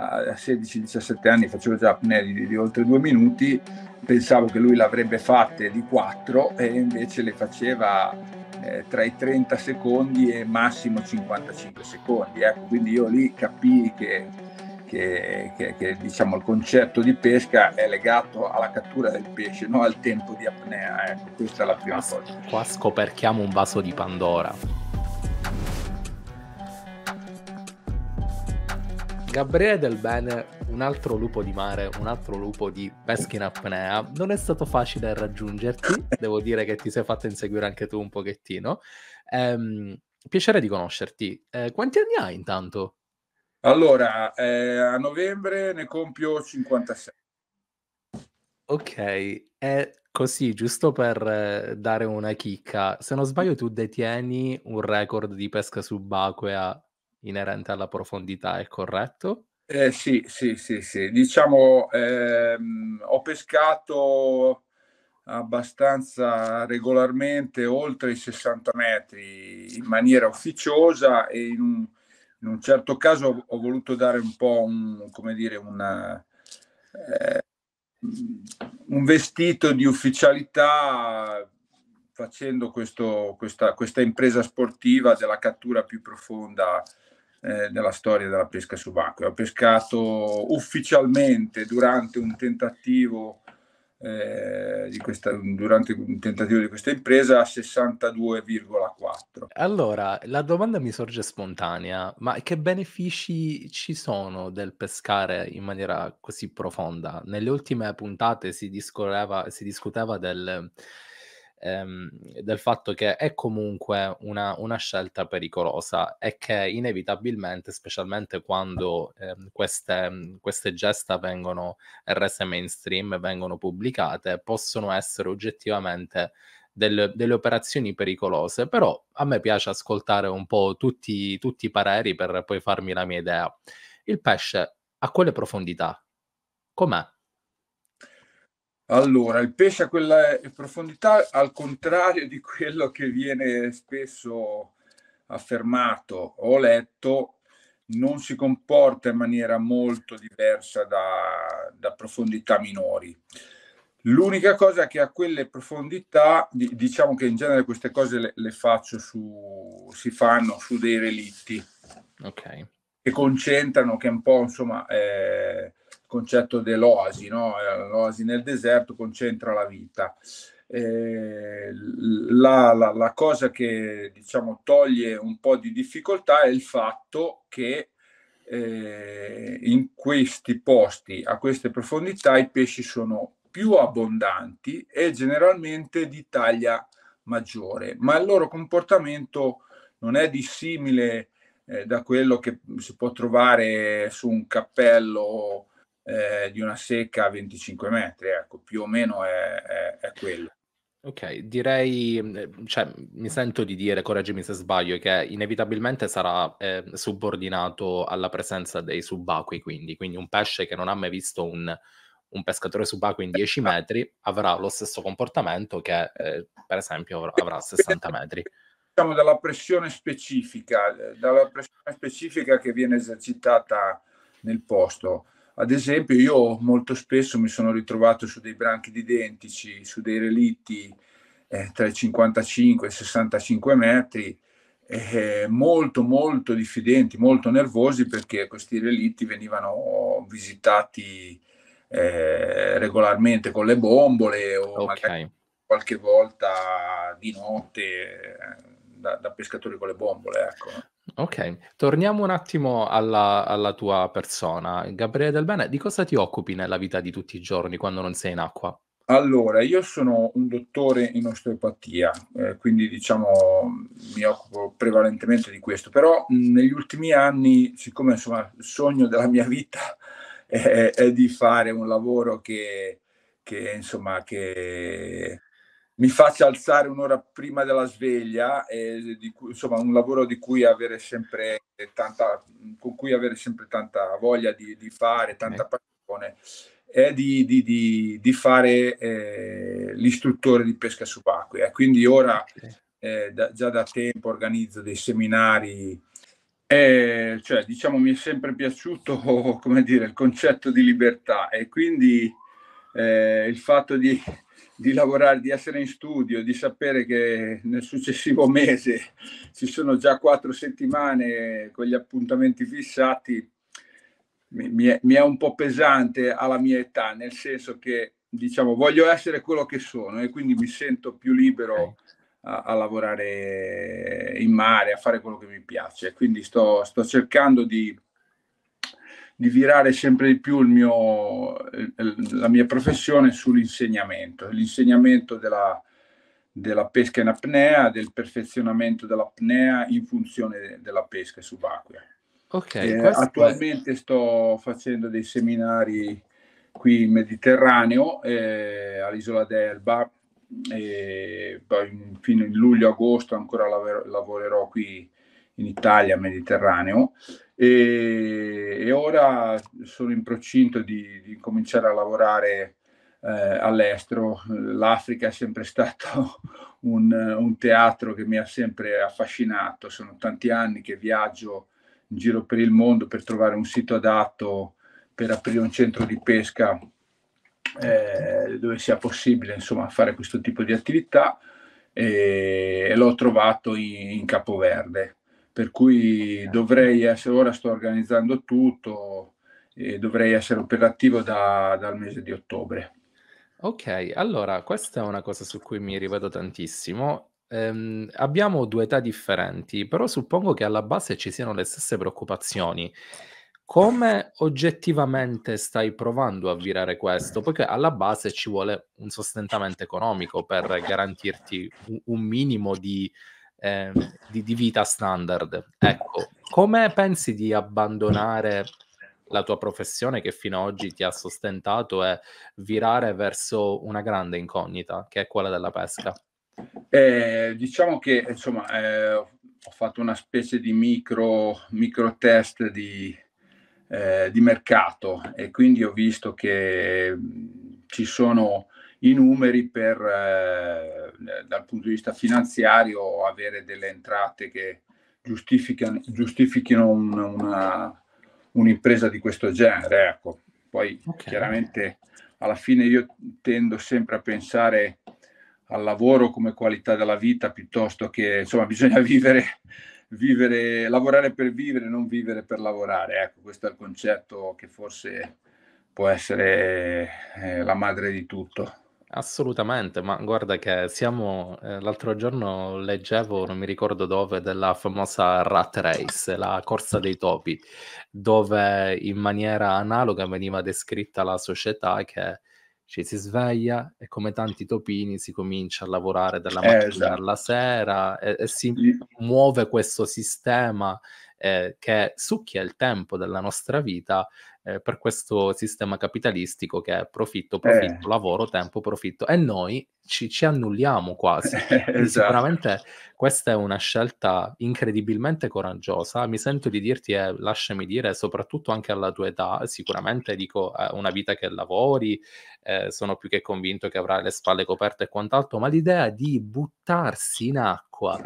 a 16-17 anni facevo già apnea di, di, oltre due minuti, pensavo che lui l'avrebbe fatte di quattro e invece le faceva eh, tra i 30 secondi e massimo 55 secondi. Ecco, quindi io lì capii che, che, che, che diciamo, il concetto di pesca è legato alla cattura del pesce, non al tempo di apnea. Ecco, questa è la prima qua, cosa. Qua scoperchiamo un vaso di Pandora. Gabriele Del Bene, un altro lupo di mare, un altro lupo di pesca in apnea, non è stato facile raggiungerti, devo dire che ti sei fatto inseguire anche tu un pochettino. Ehm, piacere di conoscerti. Eh, quanti anni hai intanto? Allora, eh, a novembre ne compio 56. Ok, è così, giusto per eh, dare una chicca, se non sbaglio tu detieni un record di pesca subacquea inerente alla profondità, è corretto? Eh, sì, sì, sì, sì. Diciamo, ehm, ho pescato abbastanza regolarmente oltre i 60 metri in maniera ufficiosa e in un, in un certo caso ho voluto dare un po' un, come dire, una, eh, un vestito di ufficialità facendo questo, questa, questa impresa sportiva della cattura più profonda eh, della storia della pesca subacquea. Ho pescato ufficialmente durante un tentativo eh, di questa, durante un tentativo di questa impresa a 62,4. Allora, la domanda mi sorge spontanea, ma che benefici ci sono del pescare in maniera così profonda? Nelle ultime puntate si, si discuteva del ehm, del fatto che è comunque una, una, scelta pericolosa e che inevitabilmente, specialmente quando ehm, queste, queste, gesta vengono rese mainstream, vengono pubblicate, possono essere oggettivamente del, delle operazioni pericolose, però a me piace ascoltare un po' tutti, tutti i pareri per poi farmi la mia idea. Il pesce a quelle profondità? Com'è? Allora, il pesce a quella eh, profondità, al contrario di quello che viene spesso affermato o letto, non si comporta in maniera molto diversa da, da profondità minori. L'unica cosa che a quelle profondità, diciamo che in genere queste cose le, le faccio su, si fanno su dei relitti. Ok. Che concentrano, che un po' insomma eh, concetto dell'oasi, no? Eh, l'oasi nel deserto concentra la vita. Eh, la, la, la, cosa che diciamo toglie un po' di difficoltà è il fatto che eh, in questi posti, a queste profondità, i pesci sono più abbondanti e generalmente di taglia maggiore, ma il loro comportamento non è dissimile eh, da quello che si può trovare su un cappello eh, di una secca a 25 metri, ecco, più o meno è, è, è quello. Ok, direi, mm, eh, cioè, mi sento di dire, correggimi se sbaglio, che inevitabilmente sarà eh, subordinato alla presenza dei subacquei, quindi, quindi, un pesce che non ha mai visto un, un, pescatore subacqueo in 10 esatto. metri avrà lo stesso comportamento che, eh, per esempio, avrà 60 metri. Diciamo dalla pressione specifica, eh, dalla pressione specifica che viene esercitata nel posto. Ad esempio, io molto spesso mi sono ritrovato su dei branchi identici, su dei relitti eh, tra i 55 e i 65 metri, eh, molto molto diffidenti, molto nervosi perché questi relitti venivano visitati eh, regolarmente con le bombole o okay. qualche volta di notte eh, da, da, pescatori con le bombole. Ecco. Ok, torniamo un attimo alla, alla tua persona. Gabriele Del Bene, di cosa ti occupi nella vita di tutti i giorni quando non sei in acqua? Allora, io sono un dottore in osteopatia, eh, quindi diciamo mi occupo prevalentemente di questo, però mh, mm, negli ultimi anni, siccome insomma il sogno della mia vita è, è di fare un lavoro che, che insomma che mi faccia alzare un'ora prima della sveglia, cui, insomma un lavoro di cui avere sempre tanta, con cui avere sempre tanta voglia di, di fare, tanta passione, è di, di, di fare eh, l'istruttore di pesca subacquea. Quindi ora eh, da, già da tempo organizzo dei seminari, eh, cioè diciamo mi è sempre piaciuto come dire, il concetto di libertà e quindi eh, il fatto di di lavorare, di essere in studio, di sapere che nel successivo mese ci sono già quattro settimane con gli appuntamenti fissati, mi è, mi, è, un po' pesante alla mia età, nel senso che diciamo voglio essere quello che sono e quindi mi sento più libero a, a lavorare in mare, a fare quello che mi piace. Quindi sto, sto cercando di di virare sempre di più il mio, la mia professione sull'insegnamento, l'insegnamento della, della pesca in apnea, del perfezionamento dell'apnea in funzione della pesca subacquea. Okay, eh, attualmente è... sto facendo dei seminari qui in Mediterraneo, eh, all'isola d'Elba, e poi fino in luglio-agosto ancora lav- lavorerò qui in Italia, Mediterraneo, e, e ora sono in procinto di, di cominciare a lavorare eh, all'estero. L'Africa è sempre stato un, un, teatro che mi ha sempre affascinato, sono tanti anni che viaggio in giro per il mondo per trovare un sito adatto per aprire un centro di pesca eh, dove sia possibile insomma, fare questo tipo di attività e, l'ho trovato in, in Capoverde per cui dovrei essere, ora sto organizzando tutto e dovrei essere operativo da, dal mese di ottobre. Ok, allora questa è una cosa su cui mi rivedo tantissimo. Ehm, abbiamo due età differenti, però suppongo che alla base ci siano le stesse preoccupazioni. Come oggettivamente stai provando a virare questo? Perché alla base ci vuole un sostentamento economico per garantirti un, un minimo di eh, di, di, vita standard. Ecco, come pensi di abbandonare la tua professione che fino ad oggi ti ha sostentato e virare verso una grande incognita, che è quella della pesca? Eh, diciamo che insomma eh, ho fatto una specie di micro, micro test di, eh, di mercato e quindi ho visto che mm, ci sono i numeri per, eh, dal punto di vista finanziario, avere delle entrate che giustifichino un, una, un'impresa di questo genere. Ecco. Poi okay. chiaramente alla fine io tendo sempre a pensare al lavoro come qualità della vita piuttosto che insomma bisogna vivere, vivere lavorare per vivere, non vivere per lavorare. Ecco, questo è il concetto che forse può essere eh, la madre di tutto. Assolutamente, ma guarda che siamo ehm, l'altro giorno leggevo, non mi ricordo dove, della famosa Rat Race, la corsa dei topi, dove in maniera analoga veniva descritta la società che ci si sveglia e come tanti topini si comincia a lavorare dalla mattina esatto. alla sera e, e si muove questo sistema eh, che succhia il tempo della nostra vita eh, per questo sistema capitalistico che è profitto, eh. profitto, eh. lavoro, tempo, profitto e noi ci, ci annulliamo quasi. esatto. Sicuramente questa è una scelta incredibilmente coraggiosa, mi sento di dirti e eh, lasciami dire, soprattutto anche alla tua età, sicuramente dico una vita che lavori, eh, sono più che convinto che avrai le spalle coperte e quant'altro, ma l'idea di buttarsi in acqua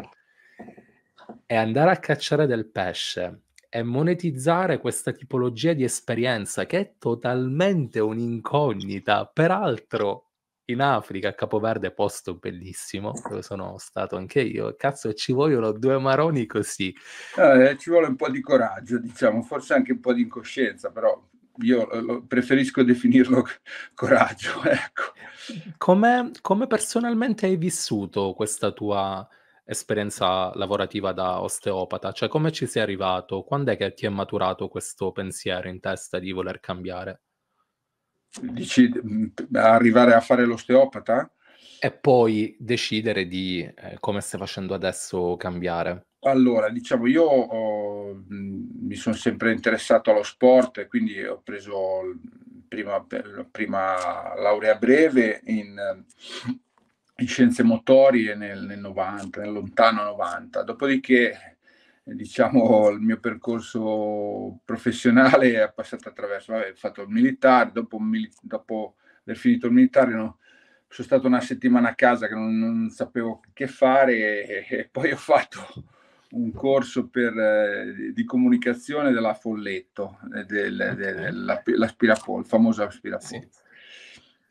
e andare a cacciare del pesce e monetizzare questa tipologia di esperienza che è totalmente un'incognita. Peraltro, in Africa, a Capoverde, posto bellissimo, dove sono stato anche io, cazzo, ci vogliono due maroni così. Eh, ci vuole un po' di coraggio, diciamo, forse anche un po' di incoscienza, però io eh, preferisco definirlo coraggio, ecco. Come, come personalmente hai vissuto questa tua esperienza lavorativa da osteopata, cioè come ci sei arrivato? Quando è che ti è maturato questo pensiero in testa di voler cambiare? Dici arrivare a fare l'osteopata? E poi decidere di, eh, come stai facendo adesso, cambiare. Allora, diciamo, io ho, mi sono sempre interessato allo sport e quindi ho preso prima, prima laurea breve in in scienze motorie nel, nel 90, nel lontano 90. Dopodiché, diciamo, il mio percorso professionale è passato attraverso, ho fatto il militare, dopo, dopo aver finito il militare no, sono stato una settimana a casa che non, non sapevo che fare e, e, poi ho fatto un corso per, eh, di comunicazione della Folletto, eh, del, del, dell'aspirapol, il famoso aspirapol. Sì.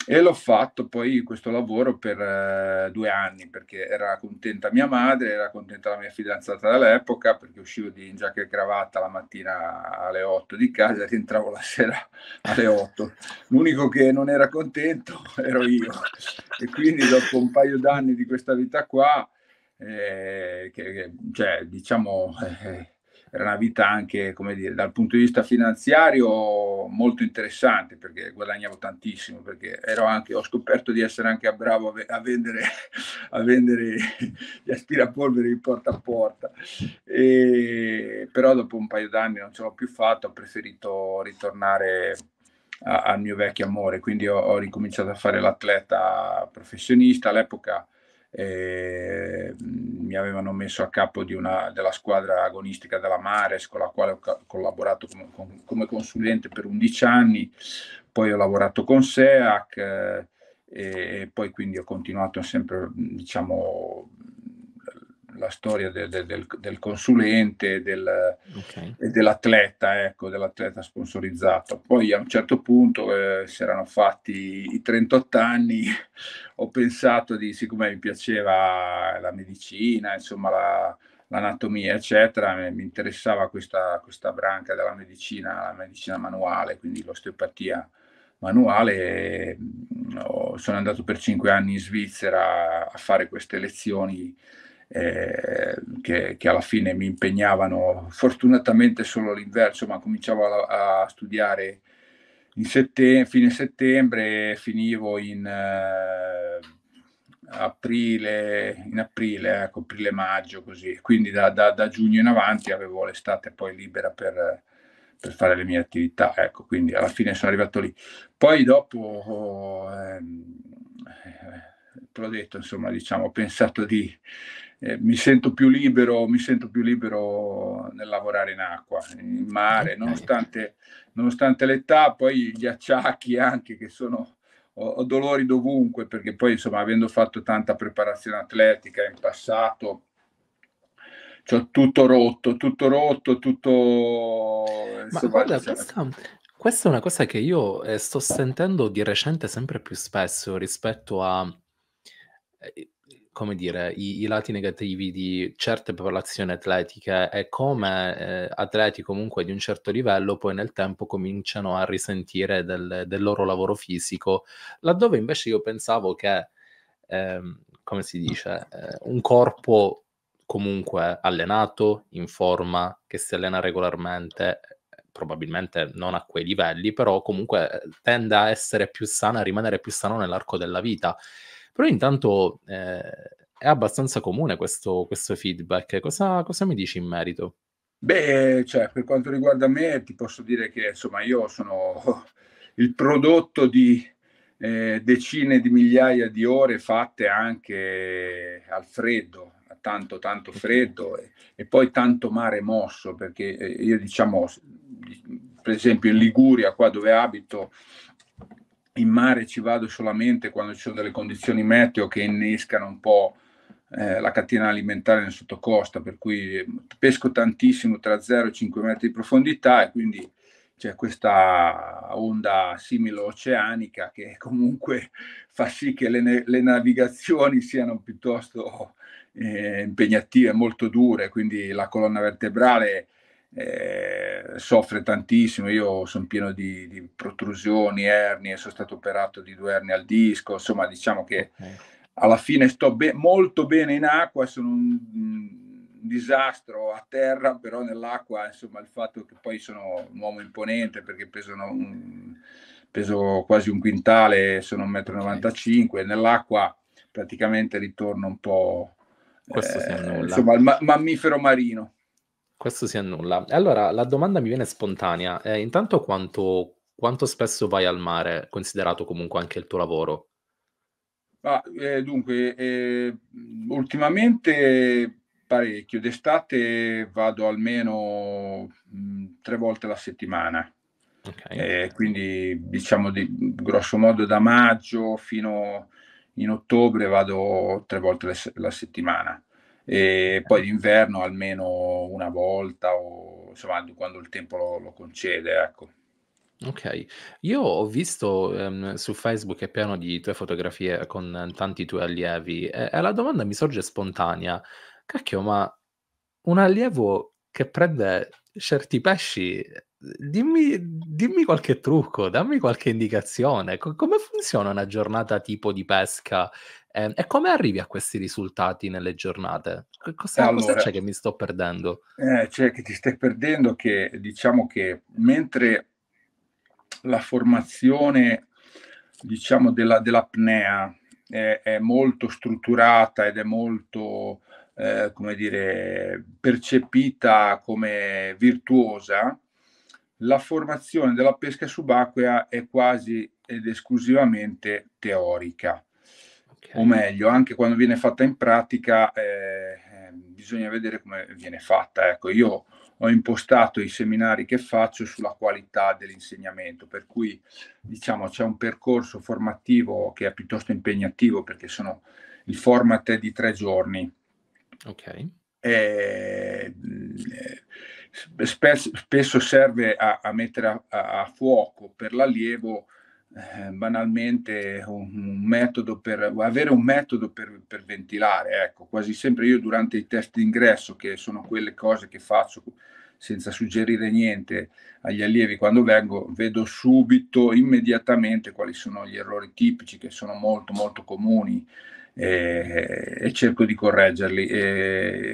E l'ho fatto poi questo lavoro per eh, due anni perché era contenta mia madre, era contenta la mia fidanzata dall'epoca perché uscivo di in giacca e cravatta la mattina alle 8 di casa e rientravo la sera alle 8. L'unico che non era contento ero io e quindi dopo un paio d'anni di questa vita qua, eh, che, che, cioè diciamo... Eh, era una vita anche, come dire, dal punto di vista finanziario molto interessante perché guadagnavo tantissimo, perché ero anche, ho scoperto di essere anche bravo a, vendere, a vendere gli aspirapolvere di porta a porta. E, però dopo un paio d'anni non ce l'ho più fatto, ho preferito ritornare a, al mio vecchio amore, quindi ho, ho ricominciato a fare l'atleta professionista all'epoca eh, mi avevano messo a capo una, della squadra agonistica della Mares con la quale ho collaborato come, com, come consulente per 11 anni, poi ho lavorato con SEAC eh, e, e poi quindi ho continuato sempre diciamo la storia del, del, del consulente del, okay. dell'atleta, ecco, dell'atleta sponsorizzato. Poi a un certo punto eh, si erano fatti i 38 anni, ho pensato di, siccome mi piaceva la medicina, insomma la, l'anatomia, eccetera, mi interessava questa, questa branca della medicina, la medicina manuale, quindi l'osteopatia manuale. Mm, sono andato per cinque anni in Svizzera a fare queste lezioni eh, che, che, alla fine mi impegnavano fortunatamente solo l'inverso, ma cominciavo a, a studiare in settem- fine settembre, finivo in eh, aprile, in aprile, ecco, aprile-maggio così. Quindi da, da, da, giugno in avanti avevo l'estate poi libera per, per, fare le mie attività, ecco, quindi alla fine sono arrivato lì. Poi dopo... Oh, ehm, eh, te l'ho detto, insomma, diciamo, ho pensato di, eh, mi sento più libero, mi sento più libero nel lavorare in acqua, in mare, nonostante, nonostante l'età, poi gli acciacchi anche che sono, ho, ho dolori dovunque, perché poi insomma avendo fatto tanta preparazione atletica in passato, ho tutto rotto, tutto rotto, tutto... Ma guarda, cioè, questa, questa, è una cosa che io eh, sto sentendo di recente sempre più spesso rispetto a eh, come dire, i, i, lati negativi di certe popolazioni atletiche e come eh, atleti comunque di un certo livello poi nel tempo cominciano a risentire del, del loro lavoro fisico, laddove invece io pensavo che, ehm, come si dice, eh, un corpo comunque allenato, in forma, che si allena regolarmente, probabilmente non a quei livelli, però comunque eh, tende a essere più sano, a rimanere più sano nell'arco della vita. Però intanto eh, è abbastanza comune questo, questo feedback. Cosa, cosa, mi dici in merito? Beh, cioè, per quanto riguarda me, ti posso dire che insomma io sono il prodotto di eh, decine di migliaia di ore fatte anche al freddo, a tanto tanto freddo e, e poi tanto mare mosso, perché eh, io diciamo, per esempio in Liguria, qua dove abito, in mare ci vado solamente quando ci sono delle condizioni meteo che innescano un po' eh, la catena alimentare nel sottocosta, per cui eh, pesco tantissimo tra 0 e 5 metri di profondità e quindi c'è questa onda simile oceanica che comunque fa sì che le, le navigazioni siano piuttosto eh, impegnative, molto dure, quindi la colonna vertebrale eh, soffre tantissimo, io sono pieno di, di, protrusioni, ernie, sono stato operato di due ernie al disco, insomma diciamo che okay. alla fine sto be- molto bene in acqua, sono un, un, disastro a terra, però nell'acqua insomma il fatto che poi sono un uomo imponente perché peso, un, peso quasi un quintale, sono 1,95 m, okay. nell'acqua praticamente ritorno un po'... Eh, insomma, il ma- mammifero marino. Questo si annulla. Allora, la domanda mi viene spontanea. Eh, intanto quanto, quanto spesso vai al mare, considerato comunque anche il tuo lavoro? Ma, eh, dunque, eh, ultimamente parecchio. D'estate vado almeno mh, mm, tre volte alla settimana. Okay. Eh, quindi diciamo di, grosso modo da maggio fino in ottobre vado tre volte la, la settimana e poi d'inverno almeno una volta o insomma quando il tempo lo, lo concede, ecco. Ok, io ho visto ehm, su Facebook che piano di tue fotografie con tanti tuoi allievi e, e la domanda mi sorge spontanea, cacchio, ma un allievo che prende certi pesci, dimmi, dimmi qualche trucco, dammi qualche indicazione, co- come funziona una giornata tipo di pesca eh, e come arrivi a questi risultati nelle giornate? Cosa, allora, cosa c'è che mi sto perdendo? Eh, cioè che ti stai perdendo che diciamo che mentre la formazione diciamo della, dell'apnea è, è molto strutturata ed è molto eh, come dire, percepita come virtuosa, la formazione della pesca subacquea è quasi ed esclusivamente teorica. Okay. O meglio, anche quando viene fatta in pratica, eh, eh, bisogna vedere come viene fatta. Ecco, io ho impostato i seminari che faccio sulla qualità dell'insegnamento, per cui diciamo c'è un percorso formativo che è piuttosto impegnativo perché sono il format è di tre giorni. Ok. E, mm, eh, spesso serve a, a mettere a, a fuoco per l'allievo eh, banalmente un, metodo per avere un metodo per, per, ventilare ecco quasi sempre io durante i test d'ingresso che sono quelle cose che faccio senza suggerire niente agli allievi quando vengo vedo subito immediatamente quali sono gli errori tipici che sono molto molto comuni e, eh, e cerco di correggerli e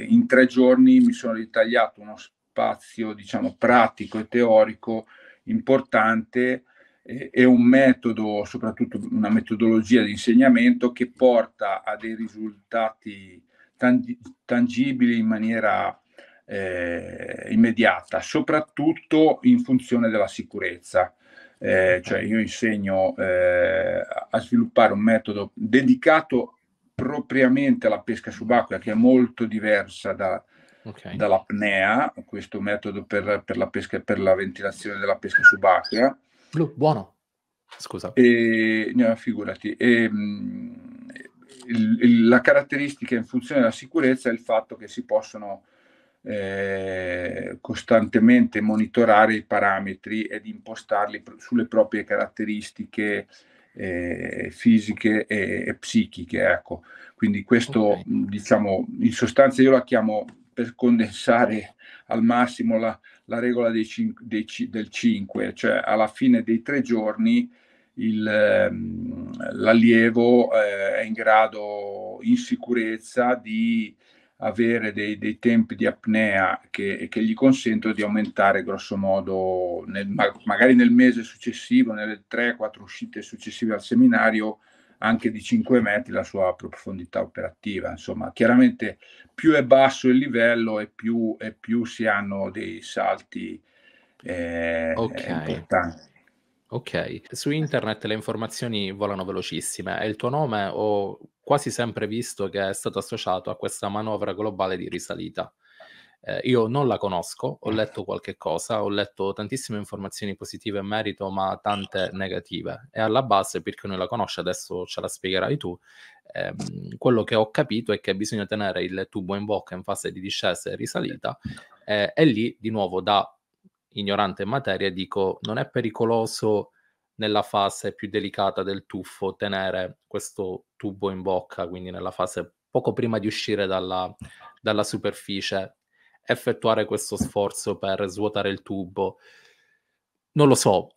eh, in tre giorni mi sono ritagliato uno spazio diciamo pratico e teorico importante è un metodo, soprattutto una metodologia di insegnamento che porta a dei risultati tangibili in maniera eh, immediata, soprattutto in funzione della sicurezza. Eh, cioè io insegno eh, a sviluppare un metodo dedicato propriamente alla pesca subacquea che è molto diversa da, okay. dall'apnea, questo metodo per, per, la pesca, per la ventilazione della pesca subacquea Blu, buono. Scusa. E, no, figurati. E, mm, il, il, la caratteristica in funzione della sicurezza è il fatto che si possono eh, costantemente monitorare i parametri ed impostarli pr- sulle proprie caratteristiche eh, fisiche e, e, psichiche. Ecco. Quindi questo, okay. diciamo, in sostanza io la chiamo per condensare al massimo la, la regola dei cin- dei c- del 5, cioè alla fine dei tre giorni il, ehm, l'allievo eh, è in grado in sicurezza di avere dei, dei tempi di apnea che, che, gli consentono di aumentare grosso modo, nel, magari nel mese successivo, nelle 3-4 uscite successive al seminario, anche di 5 metri la sua profondità operativa. Insomma, chiaramente più è basso il livello e più, e più si hanno dei salti eh, okay. importanti. Ok, su internet le informazioni volano velocissime e il tuo nome ho quasi sempre visto che è stato associato a questa manovra globale di risalita. Eh, io non la conosco, ho mm. letto qualche cosa, ho letto tantissime informazioni positive in merito, ma tante certo. negative. E alla base, perché non la conosce, adesso ce la spiegherai tu. Eh, quello che ho capito è che bisogna tenere il tubo in bocca in fase di discesa e risalita, eh, e lì di nuovo da ignorante in materia dico non è pericoloso nella fase più delicata del tuffo tenere questo tubo in bocca, quindi nella fase poco prima di uscire dalla, dalla superficie effettuare questo sforzo per svuotare il tubo. Non lo so,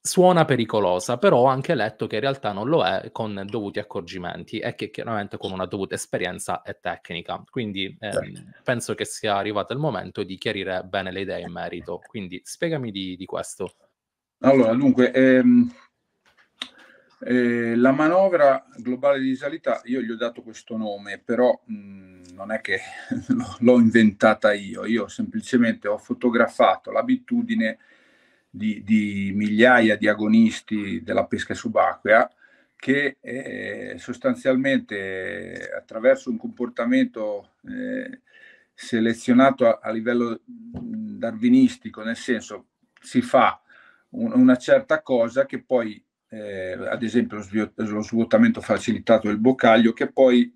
suona pericolosa, però ho anche letto che in realtà non lo è con dovuti accorgimenti e che chiaramente con una dovuta esperienza e tecnica. Quindi eh, certo. penso che sia arrivato il momento di chiarire bene le idee in merito. Quindi spiegami di, di questo. Allora, dunque, ehm, eh, la manovra globale di disalità, io gli ho dato questo nome, però mh, mm, non è che l'ho inventata io, io semplicemente ho fotografato l'abitudine di, di migliaia di agonisti della pesca subacquea che eh, sostanzialmente attraverso un comportamento eh, selezionato a, a livello mm, darwinistico, nel senso si fa una certa cosa che poi eh, ad esempio lo, svuotamento facilitato del boccaglio, che poi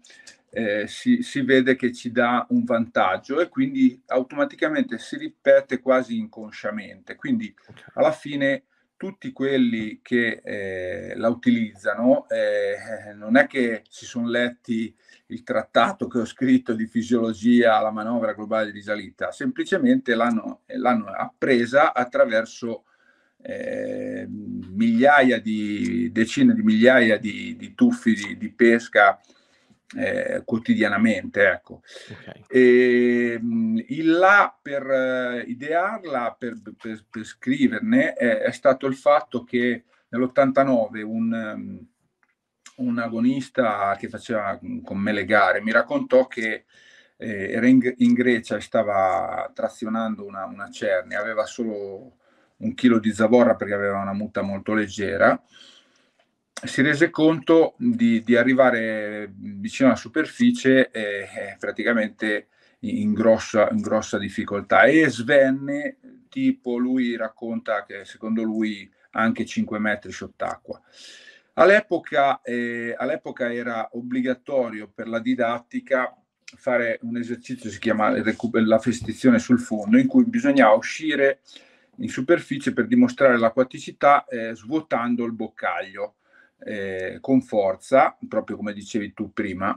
eh, si, si, vede che ci dà un vantaggio e quindi automaticamente si ripete quasi inconsciamente. Quindi alla fine tutti quelli che eh, la utilizzano eh, non è che si sono letti il trattato che ho scritto di fisiologia alla manovra globale di risalita, semplicemente l'hanno, l'hanno appresa attraverso eh, migliaia di, decine di migliaia di, di tuffi di, di pesca eh, quotidianamente. Ecco. Okay. E, ehm, il là per eh, idearla, per, per, per scriverne, è, è, stato il fatto che nell'89 un, ehm, un agonista che faceva con me le gare mi raccontò che eh, era in, in, Grecia e stava trazionando una, una cernia, aveva solo un chilo di zavorra perché aveva una muta molto leggera, si rese conto di, di arrivare vicino alla superficie e praticamente in grossa, in grossa difficoltà. E svenne, tipo lui racconta che secondo lui anche 5 metri sott'acqua. All'epoca, eh, all'epoca, era obbligatorio per la didattica fare un esercizio, si chiama la festizione sul fondo, in cui bisognava uscire in superficie per dimostrare l'acquaticità eh, svuotando il boccaglio eh, con forza, proprio come dicevi tu prima.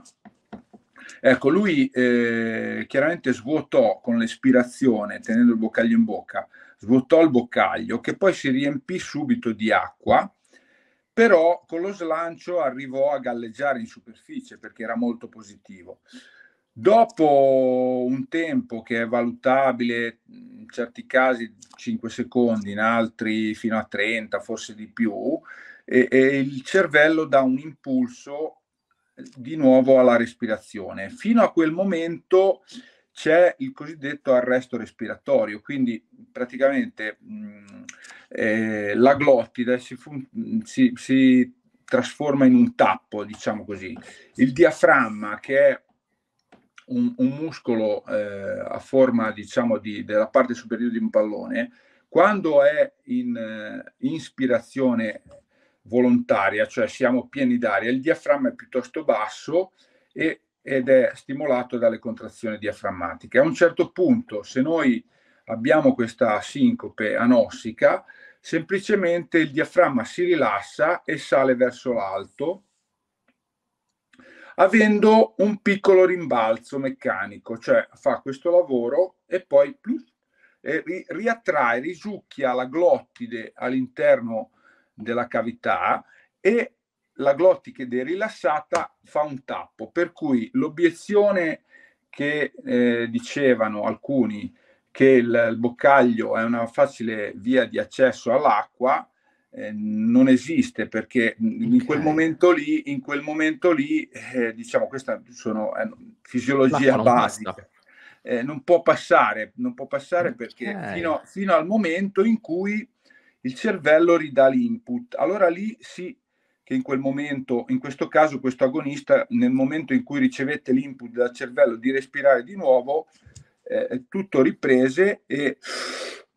Ecco, lui eh, chiaramente svuotò con l'espirazione, tenendo il boccaglio in bocca, svuotò il boccaglio che poi si riempì subito di acqua, però con lo slancio arrivò a galleggiare in superficie perché era molto positivo. Dopo un tempo che è valutabile, in certi casi 5 secondi, in altri fino a 30, forse di più, e, e il cervello dà un impulso eh, di nuovo alla respirazione. Fino a quel momento c'è il cosiddetto arresto respiratorio, quindi praticamente mh, mm, eh, la glottide si, fun- si, si trasforma in un tappo, diciamo così. Il diaframma, che è un, un muscolo eh, a forma, diciamo, di, della parte superiore di un pallone, quando è in eh, inspirazione volontaria, cioè siamo pieni d'aria, il diaframma è piuttosto basso e, ed è stimolato dalle contrazioni diaframmatiche. A un certo punto, se noi abbiamo questa sincope anossica, semplicemente il diaframma si rilassa e sale verso l'alto avendo un piccolo rimbalzo meccanico, cioè fa questo lavoro e poi plus, e ri- riattrae, risucchia la glottide all'interno della cavità e la glottide rilassata fa un tappo. Per cui l'obiezione che eh, dicevano alcuni che il, il boccaglio è una facile via di accesso all'acqua, eh, non esiste perché mm, okay. in quel momento lì, in quel momento lì eh, diciamo, questa sono eh, fisiologia basica. Eh, non può passare, non può passare okay. perché fino, fino, al momento in cui il cervello ridà l'input. Allora lì sì che in quel momento, in questo caso questo agonista, nel momento in cui ricevette l'input dal cervello di respirare di nuovo, eh, tutto riprese e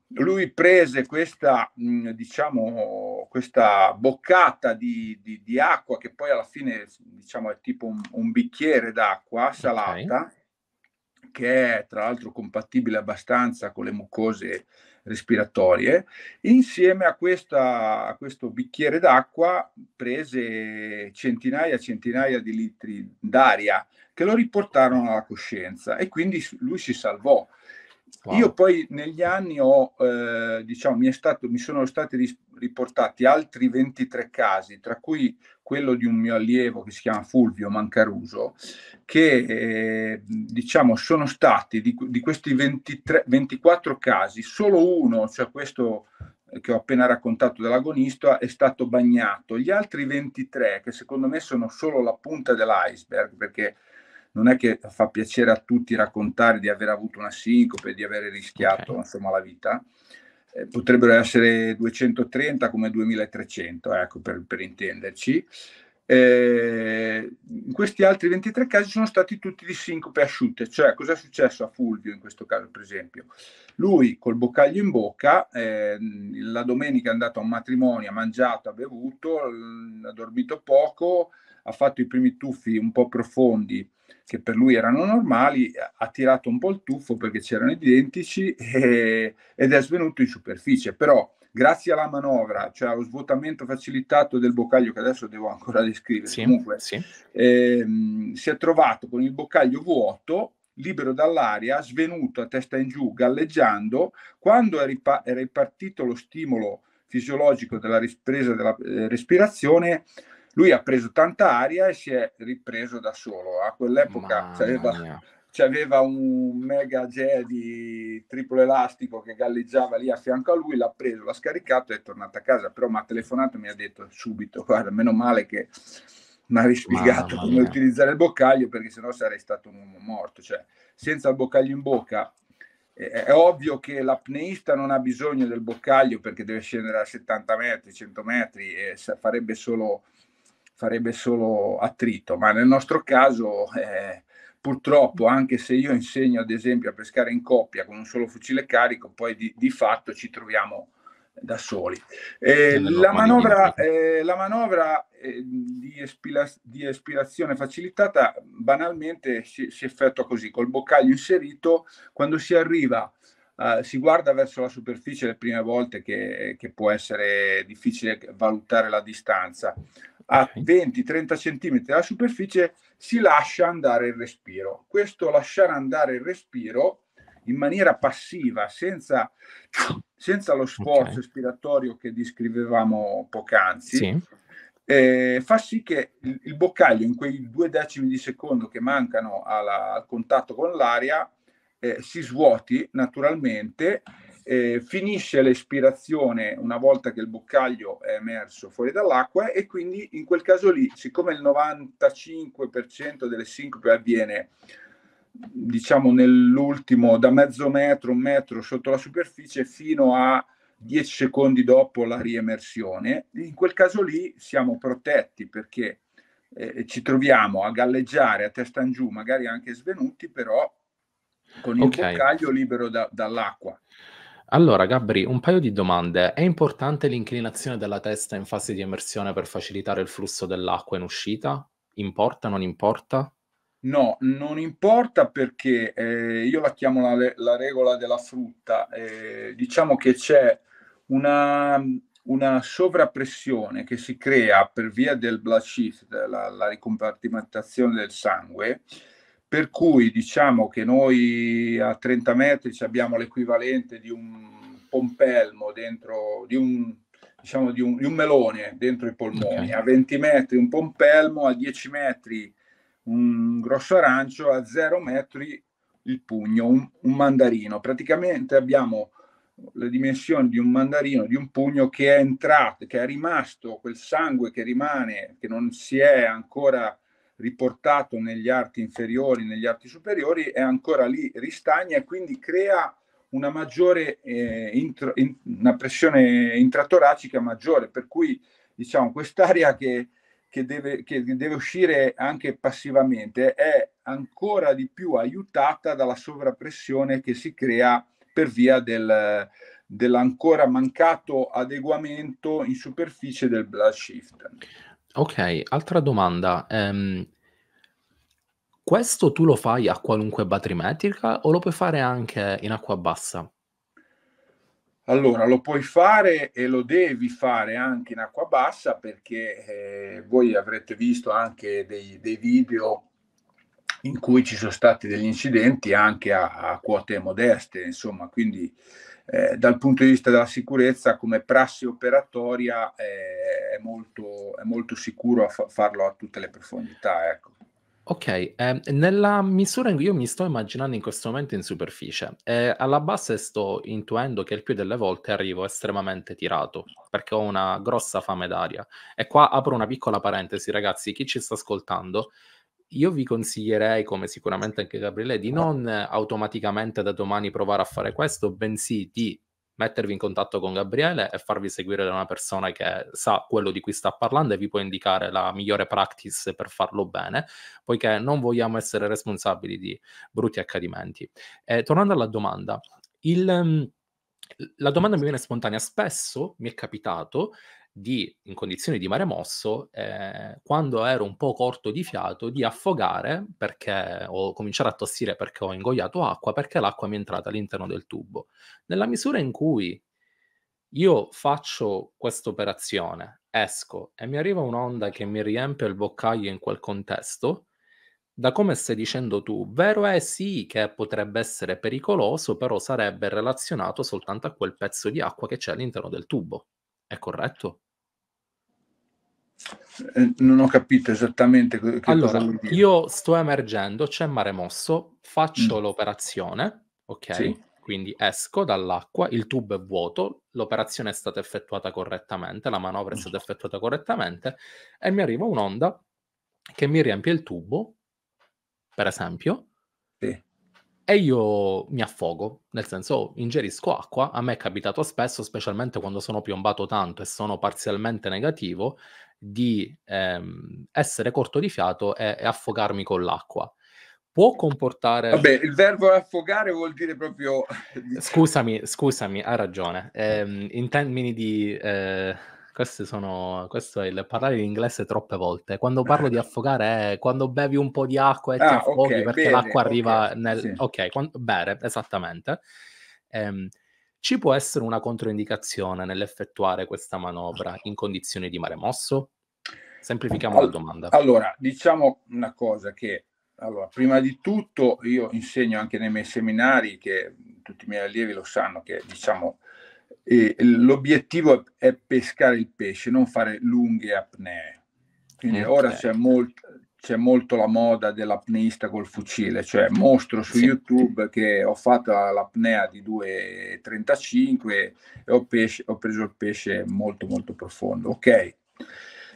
lui prese questa, mm, diciamo, questa boccata di, di, di, acqua che poi alla fine diciamo, è tipo un, un bicchiere d'acqua salata, okay. che è tra l'altro compatibile abbastanza con le mucose respiratorie. Insieme a, questa, a questo bicchiere d'acqua prese centinaia e centinaia di litri d'aria che lo riportarono alla coscienza e quindi lui si salvò. Wow. Io poi negli anni ho, eh, diciamo, mi, stato, mi, sono stati riportati altri 23 casi, tra cui quello di un mio allievo che si chiama Fulvio Mancaruso, che eh, diciamo sono stati di, di questi 23, 24 casi, solo uno, cioè questo eh, che ho appena raccontato dell'agonista è stato bagnato. Gli altri 23, che secondo me sono solo la punta dell'iceberg, perché non è che fa piacere a tutti raccontare di aver avuto una sincope, di aver rischiato okay. insomma, la vita. Eh, potrebbero essere 230 come 2300, ecco, per, per intenderci. Eh, in questi altri 23 casi sono stati tutti di sincope asciutte, cioè cosa è successo a Fulvio in questo caso per esempio? Lui col boccaglio in bocca, eh, la domenica è andato a un matrimonio, ha mangiato, ha bevuto, ha dormito poco, ha fatto i primi tuffi un po' profondi che per lui erano normali, ha tirato un po' il tuffo perché c'erano identici e, ed è svenuto in superficie. Però grazie alla manovra, cioè allo svuotamento facilitato del boccaglio che adesso devo ancora descrivere, sì, comunque sì. Ehm, si è trovato con il boccaglio vuoto, libero dall'aria, svenuto a testa in giù, galleggiando, quando è, ripa- è ripartito lo stimolo fisiologico della ripresa della eh, respirazione, lui ha preso tanta aria e si è ripreso da solo. A quell'epoca c'aveva, c'aveva, un mega jet di triplo elastico che galleggiava lì a fianco a lui, l'ha preso, l'ha scaricato e è tornato a casa. Però mi ha telefonato e mi ha detto subito, guarda, meno male che mi ha rispiegato come utilizzare il boccaglio perché sennò sarei stato un uomo morto. Cioè, senza il boccaglio in bocca è ovvio che l'apneista non ha bisogno del boccaglio perché deve scendere a 70 metri, 100 metri e farebbe solo farebbe solo attrito, ma nel nostro caso eh, purtroppo mm. anche se io insegno ad esempio a pescare in coppia con un solo fucile carico, poi di, di fatto ci troviamo da soli. Eh, la, manovra, eh, la manovra, eh, di, espira- di, espirazione facilitata banalmente si, si, effettua così, col boccaglio inserito, quando si arriva eh, si guarda verso la superficie le prime volte che, che può essere difficile valutare la distanza a 20-30 cm dalla superficie si lascia andare il respiro. Questo lasciare andare il respiro in maniera passiva, senza, senza lo sforzo okay. espiratorio che descrivevamo poc'anzi, sì. eh, fa sì che il, il, boccaglio in quei due decimi di secondo che mancano alla, al contatto con l'aria eh, si svuoti naturalmente eh, finisce l'espirazione una volta che il boccaglio è emerso fuori dall'acqua e quindi in quel caso lì, siccome il 95% delle sincope avviene diciamo nell'ultimo da mezzo metro, un metro sotto la superficie fino a 10 secondi dopo la riemersione, in quel caso lì siamo protetti perché eh, ci troviamo a galleggiare a testa in giù, magari anche svenuti, però con il okay. boccaglio libero da, dall'acqua. Allora, Gabri, un paio di domande. È importante l'inclinazione della testa in fase di immersione per facilitare il flusso dell'acqua in uscita? Importa, non importa? No, non importa perché eh, io la chiamo la, la regola della frutta. Eh, diciamo che c'è una, una, sovrappressione che si crea per via del blood shift, la, la ricompartimentazione del sangue, per cui diciamo che noi a 30 metri abbiamo l'equivalente di un pompelmo dentro, di un, diciamo, di un, di un melone dentro i polmoni, okay. a 20 metri un pompelmo, a 10 metri un grosso arancio, a 0 metri il pugno, un, un mandarino. Praticamente abbiamo le dimensioni di un mandarino, di un pugno che è entrato, che è rimasto, quel sangue che rimane, che non si è ancora riportato negli arti inferiori, negli arti superiori, è ancora lì, ristagna e quindi crea una maggiore eh, intro, in, una pressione intratoracica maggiore, per cui diciamo quest'area che, che, deve, che deve uscire anche passivamente è ancora di più aiutata dalla sovrappressione che si crea per via del, dell'ancora mancato adeguamento in superficie del blast shift. Ok, altra domanda. Ehm, questo tu lo fai a qualunque batterimetrica o lo puoi fare anche in acqua bassa? Allora, lo puoi fare e lo devi fare anche in acqua bassa perché eh, voi avrete visto anche dei, dei video in cui ci sono stati degli incidenti anche a, a quote modeste, insomma, quindi eh, dal punto di vista della sicurezza come prassi operatoria eh, è, molto, è, molto, sicuro a fa- farlo a tutte le profondità. Ecco. Ok, eh, nella misura in cui io mi sto immaginando in questo momento in superficie, eh, alla base sto intuendo che il più delle volte arrivo estremamente tirato perché ho una grossa fame d'aria. E qua apro una piccola parentesi, ragazzi, chi ci sta ascoltando, io vi consiglierei, come sicuramente anche Gabriele, di certo. non automaticamente da domani provare a fare questo, bensì di mettervi in contatto con Gabriele e farvi seguire da una persona che sa quello di cui sta parlando e vi può indicare la migliore practice per farlo bene, poiché non vogliamo essere responsabili di brutti accadimenti. Eh, tornando alla domanda, il, ehm, la domanda mi viene spontanea, spesso mi è capitato di, in condizioni di mare mosso, eh, quando ero un po' corto di fiato, di affogare perché ho cominciato a tossire perché ho ingoiato acqua, perché l'acqua mi è entrata all'interno del tubo. Nella misura in cui io faccio questa operazione, esco e mi arriva un'onda che mi riempie il boccaglio in quel contesto, da come stai dicendo tu, vero è sì che potrebbe essere pericoloso, però sarebbe relazionato soltanto a quel pezzo di acqua che c'è all'interno del tubo. È corretto? Eh, non ho capito esattamente che allora, cosa Io sto emergendo, c'è mare mosso, faccio mm. l'operazione, ok? Sì. Quindi esco dall'acqua, il tubo è vuoto, l'operazione è stata effettuata correttamente, la manovra è stata effettuata correttamente e mi arriva un'onda che mi riempie il tubo, per esempio, e io mi affogo, nel senso oh, ingerisco acqua, a me è capitato spesso, specialmente quando sono piombato tanto e sono parzialmente negativo, di ehm, essere corto di fiato e, e, affogarmi con l'acqua. Può comportare... Vabbè, il verbo affogare vuol dire proprio... Scusami, diciamo. scusami, hai ragione. Eh, ehm, in termini di... Eh sono, questo è il parlare in inglese troppe volte. Quando parlo di affogare è quando bevi un po' di acqua e ah, ti affoghi okay, perché bene, l'acqua arriva okay, nel... Sì. Ok, quando... bere, esattamente. Ehm, ci può essere una controindicazione nell'effettuare questa manovra in condizioni di mare mosso? Semplifichiamo All- la domanda. Allora, diciamo una cosa che allora, prima di tutto io insegno anche nei miei seminari che mhmm, tutti i miei allievi lo sanno che diciamo e l'obiettivo è pescare il pesce, non fare lunghe apnee. Quindi okay. Mm, ora c'è, certo. molt, c'è molto la moda dell'apneista col fucile, cioè mostro su sì. YouTube che ho fatto l'apnea di 2,35 e ho, pesce, ho preso il pesce molto molto profondo. Ok,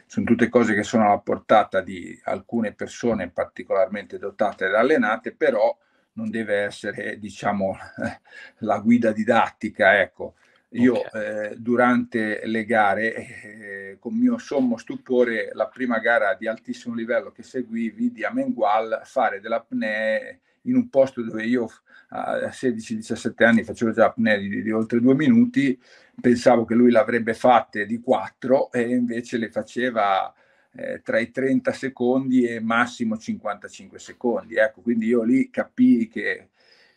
sono tutte cose che sono alla portata di alcune persone particolarmente dotate ed allenate, però non deve essere diciamo la guida didattica, ecco. Io eh, durante le gare, eh, eh, con mio sommo stupore, la prima gara di altissimo livello che seguì, vidi a Mengual fare dell'apnea in un posto dove io a 16-17 anni facevo già apnea di, di, oltre due minuti, pensavo che lui l'avrebbe fatte di quattro e invece le faceva eh, tra i 30 secondi e massimo 55 secondi. Ecco, quindi io lì capii che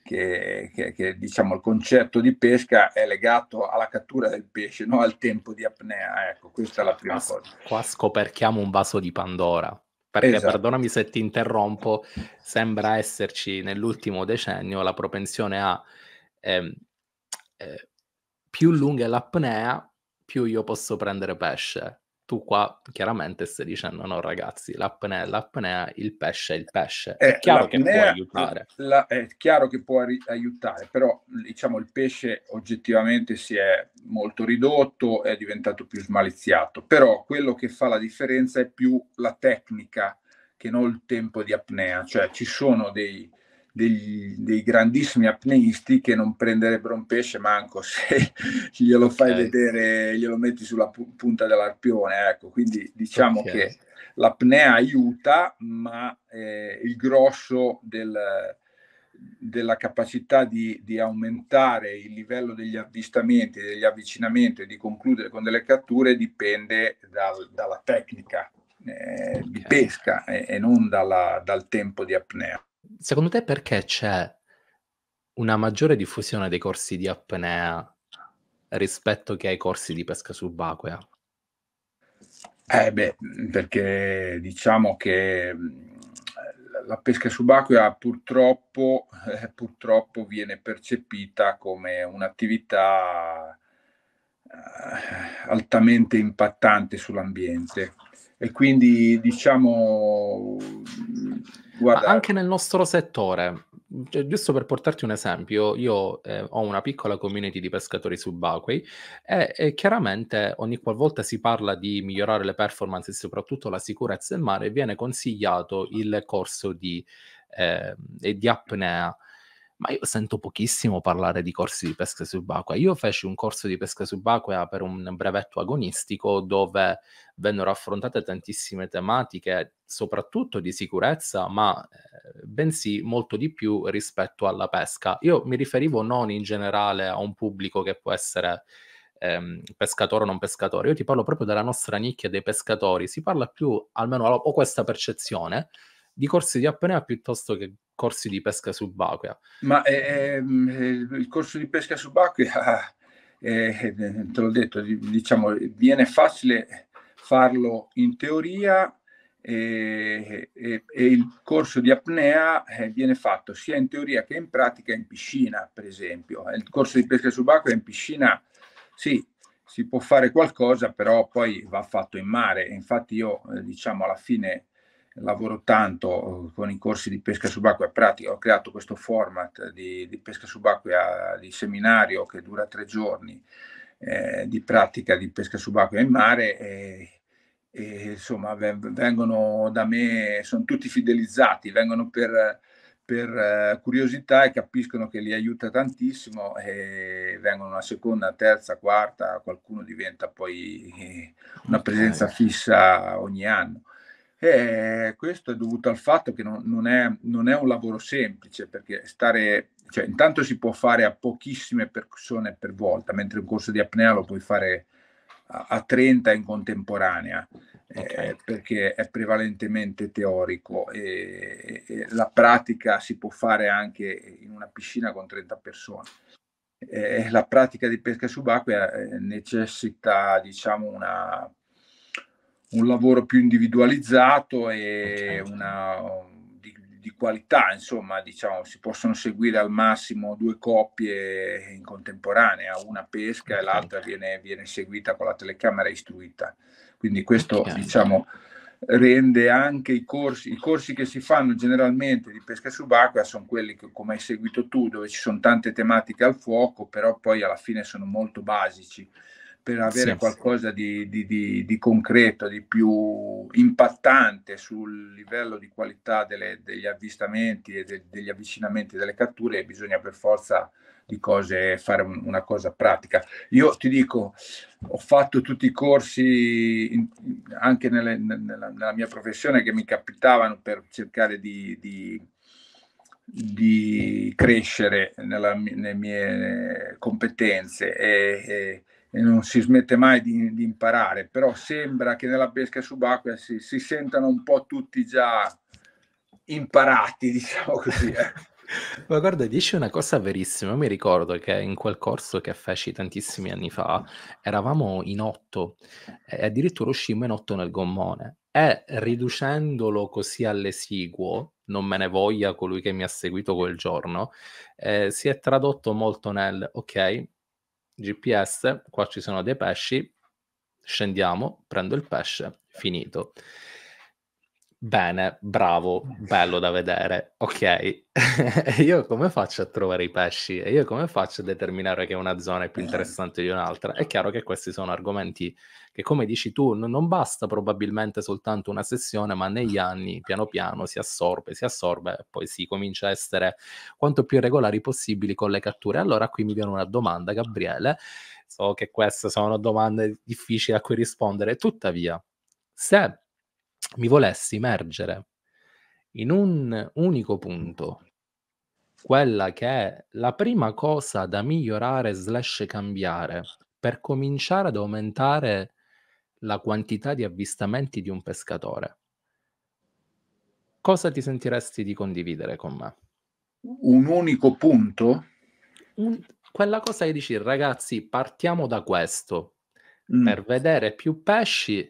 che, che, che diciamo il concetto di pesca è legato alla cattura del pesce, non al tempo di apnea. Ecco, questa è la prima qua, cosa. Qua scoperchiamo un vaso di Pandora. Perché, esatto. perdonami se ti interrompo, sembra esserci nell'ultimo decennio la propensione a ehm, eh, più lunga è l'apnea, più io posso prendere pesce tu qua chiaramente stai dicendo no ragazzi, l'apnea è l'apnea, il pesce è il pesce. È eh, chiaro che può aiutare. La, è chiaro che può ri- aiutare, però diciamo il pesce oggettivamente si è molto ridotto, è diventato più smaliziato, però quello che fa la differenza è più la tecnica che non il tempo di apnea, cioè ci sono dei degli, dei grandissimi apneisti che non prenderebbero un pesce manco se glielo okay. fai vedere, glielo metti sulla pu- punta dell'arpione. Ecco, quindi diciamo okay. che l'apnea aiuta, ma eh, il grosso del, della capacità di, di, aumentare il livello degli avvistamenti, degli avvicinamenti e di concludere con delle catture dipende dal, dalla tecnica eh, okay. di pesca e, e non dalla, dal tempo di apnea secondo te perché c'è una maggiore diffusione dei corsi di apnea rispetto che ai corsi di pesca subacquea? Eh beh, mhmm, perché diciamo che mhmm, la pesca subacquea purtroppo, eh, purtroppo viene percepita come un'attività eh, altamente impattante sull'ambiente e quindi diciamo... Guarda, anche nel nostro settore, cioè, giusto per portarti un esempio, io eh, ho una piccola community di pescatori subacquei e, e chiaramente ogni qualvolta si parla di migliorare le performance e soprattutto la sicurezza in mare, viene consigliato il corso di, eh, di apnea ma io sento pochissimo parlare di corsi di pesca subacquea. Io feci un corso di pesca subacquea per un brevetto agonistico dove vennero affrontate tantissime tematiche, soprattutto di sicurezza, ma eh, bensì molto di più rispetto alla pesca. Io mi riferivo non in generale a un pubblico che può essere ehm, pescatore o non pescatore, io ti parlo proprio della nostra nicchia dei pescatori, si parla più, almeno ho questa percezione, di corsi di apnea piuttosto che corsi di pesca subacquea. Ma eh, ehm, eh, il corso di pesca subacquea, eh, eh te l'ho detto, diciamo, viene facile farlo in teoria e, eh, e, e, il corso di apnea viene fatto sia in teoria che in pratica in piscina, per esempio. Il corso di pesca subacquea in piscina, sì, si può fare qualcosa, però poi va fatto in mare. Infatti io, diciamo, alla fine lavoro tanto eh, con i corsi di pesca subacquea pratica, ho creato questo format di, di pesca subacquea di seminario che dura tre giorni eh, di pratica di pesca subacquea in mare e, e, insomma vengono da me, sono tutti fidelizzati, vengono per, per eh, curiosità e capiscono che li aiuta tantissimo e vengono una seconda, terza, quarta, qualcuno diventa poi eh, una presenza fissa ogni anno. Eh, questo è dovuto al fatto che non, non, è, non, è, un lavoro semplice perché stare, cioè intanto si può fare a pochissime persone per volta, mentre un corso di apnea lo puoi fare a, a 30 in contemporanea eh, okay. eh, perché è prevalentemente teorico e, e, la pratica si può fare anche in una piscina con 30 persone. Eh, la pratica di pesca subacquea eh, necessita diciamo una un lavoro più individualizzato e una, di, di, qualità, insomma, diciamo, si possono seguire al massimo due coppie in contemporanea, una pesca e l'altra viene, viene seguita con la telecamera istruita. Quindi questo, diciamo, rende anche i corsi, i corsi che si fanno generalmente di pesca subacquea sono quelli che, come hai seguito tu, dove ci sono tante tematiche al fuoco, però poi alla fine sono molto basici per avere sì, qualcosa di, di, di, di, concreto, di più impattante sul livello di qualità delle, degli avvistamenti e de, degli avvicinamenti delle catture, bisogna per forza di cose fare un, una cosa pratica. Io ti dico, ho fatto tutti i corsi in, anche nelle, nella, nella, mia professione che mi capitavano per cercare di di crescere nella, nelle mie competenze e, e, non si smette mai di, di, imparare, però sembra che nella pesca subacquea si, si sentano un po' tutti già imparati, diciamo così. Eh. Ma guarda, dici una cosa verissima. Io Mi ricordo che in quel corso che feci tantissimi anni fa eravamo in otto e addirittura uscimmo in otto nel gommone. E riducendolo così all'esiguo, non me ne voglia colui che mi ha seguito quel giorno, eh, si è tradotto molto nel ok, GPS, qua ci sono dei pesci, scendiamo, prendo il pesce, finito. Bene, bravo, bello da vedere. Ok, e io come faccio a trovare i pesci? E io come faccio a determinare che una zona è più interessante di un'altra? È chiaro che questi sono argomenti che, come dici tu, n- non basta probabilmente soltanto una sessione, ma negli anni piano piano si assorbe, si assorbe e poi si comincia a essere quanto più regolari possibili con le catture. Allora qui mi viene una domanda, Gabriele. So che queste sono domande difficili a cui rispondere, tuttavia, se mi volessi immergere in un unico punto, quella che è la prima cosa da migliorare slash cambiare per cominciare ad aumentare la quantità di avvistamenti di un pescatore. Cosa ti sentiresti di condividere con me? Un unico punto? Un, quella cosa che dici, ragazzi, partiamo da questo. Mm. Per vedere più pesci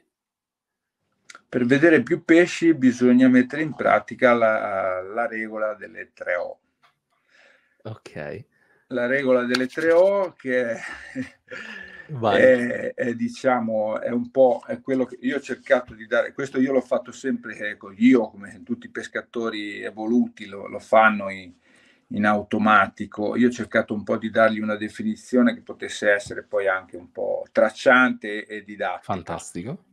per vedere più pesci bisogna mettere in pratica la, la regola delle tre o Ok. La regola delle tre o che è, è, è, diciamo, è un po' è quello che io ho cercato di dare, questo io l'ho fatto sempre, ecco, io come tutti i pescatori evoluti lo, lo fanno in, in automatico. Io ho cercato un po' di dargli una definizione che potesse essere poi anche un po' tracciante e didattica. Fantastico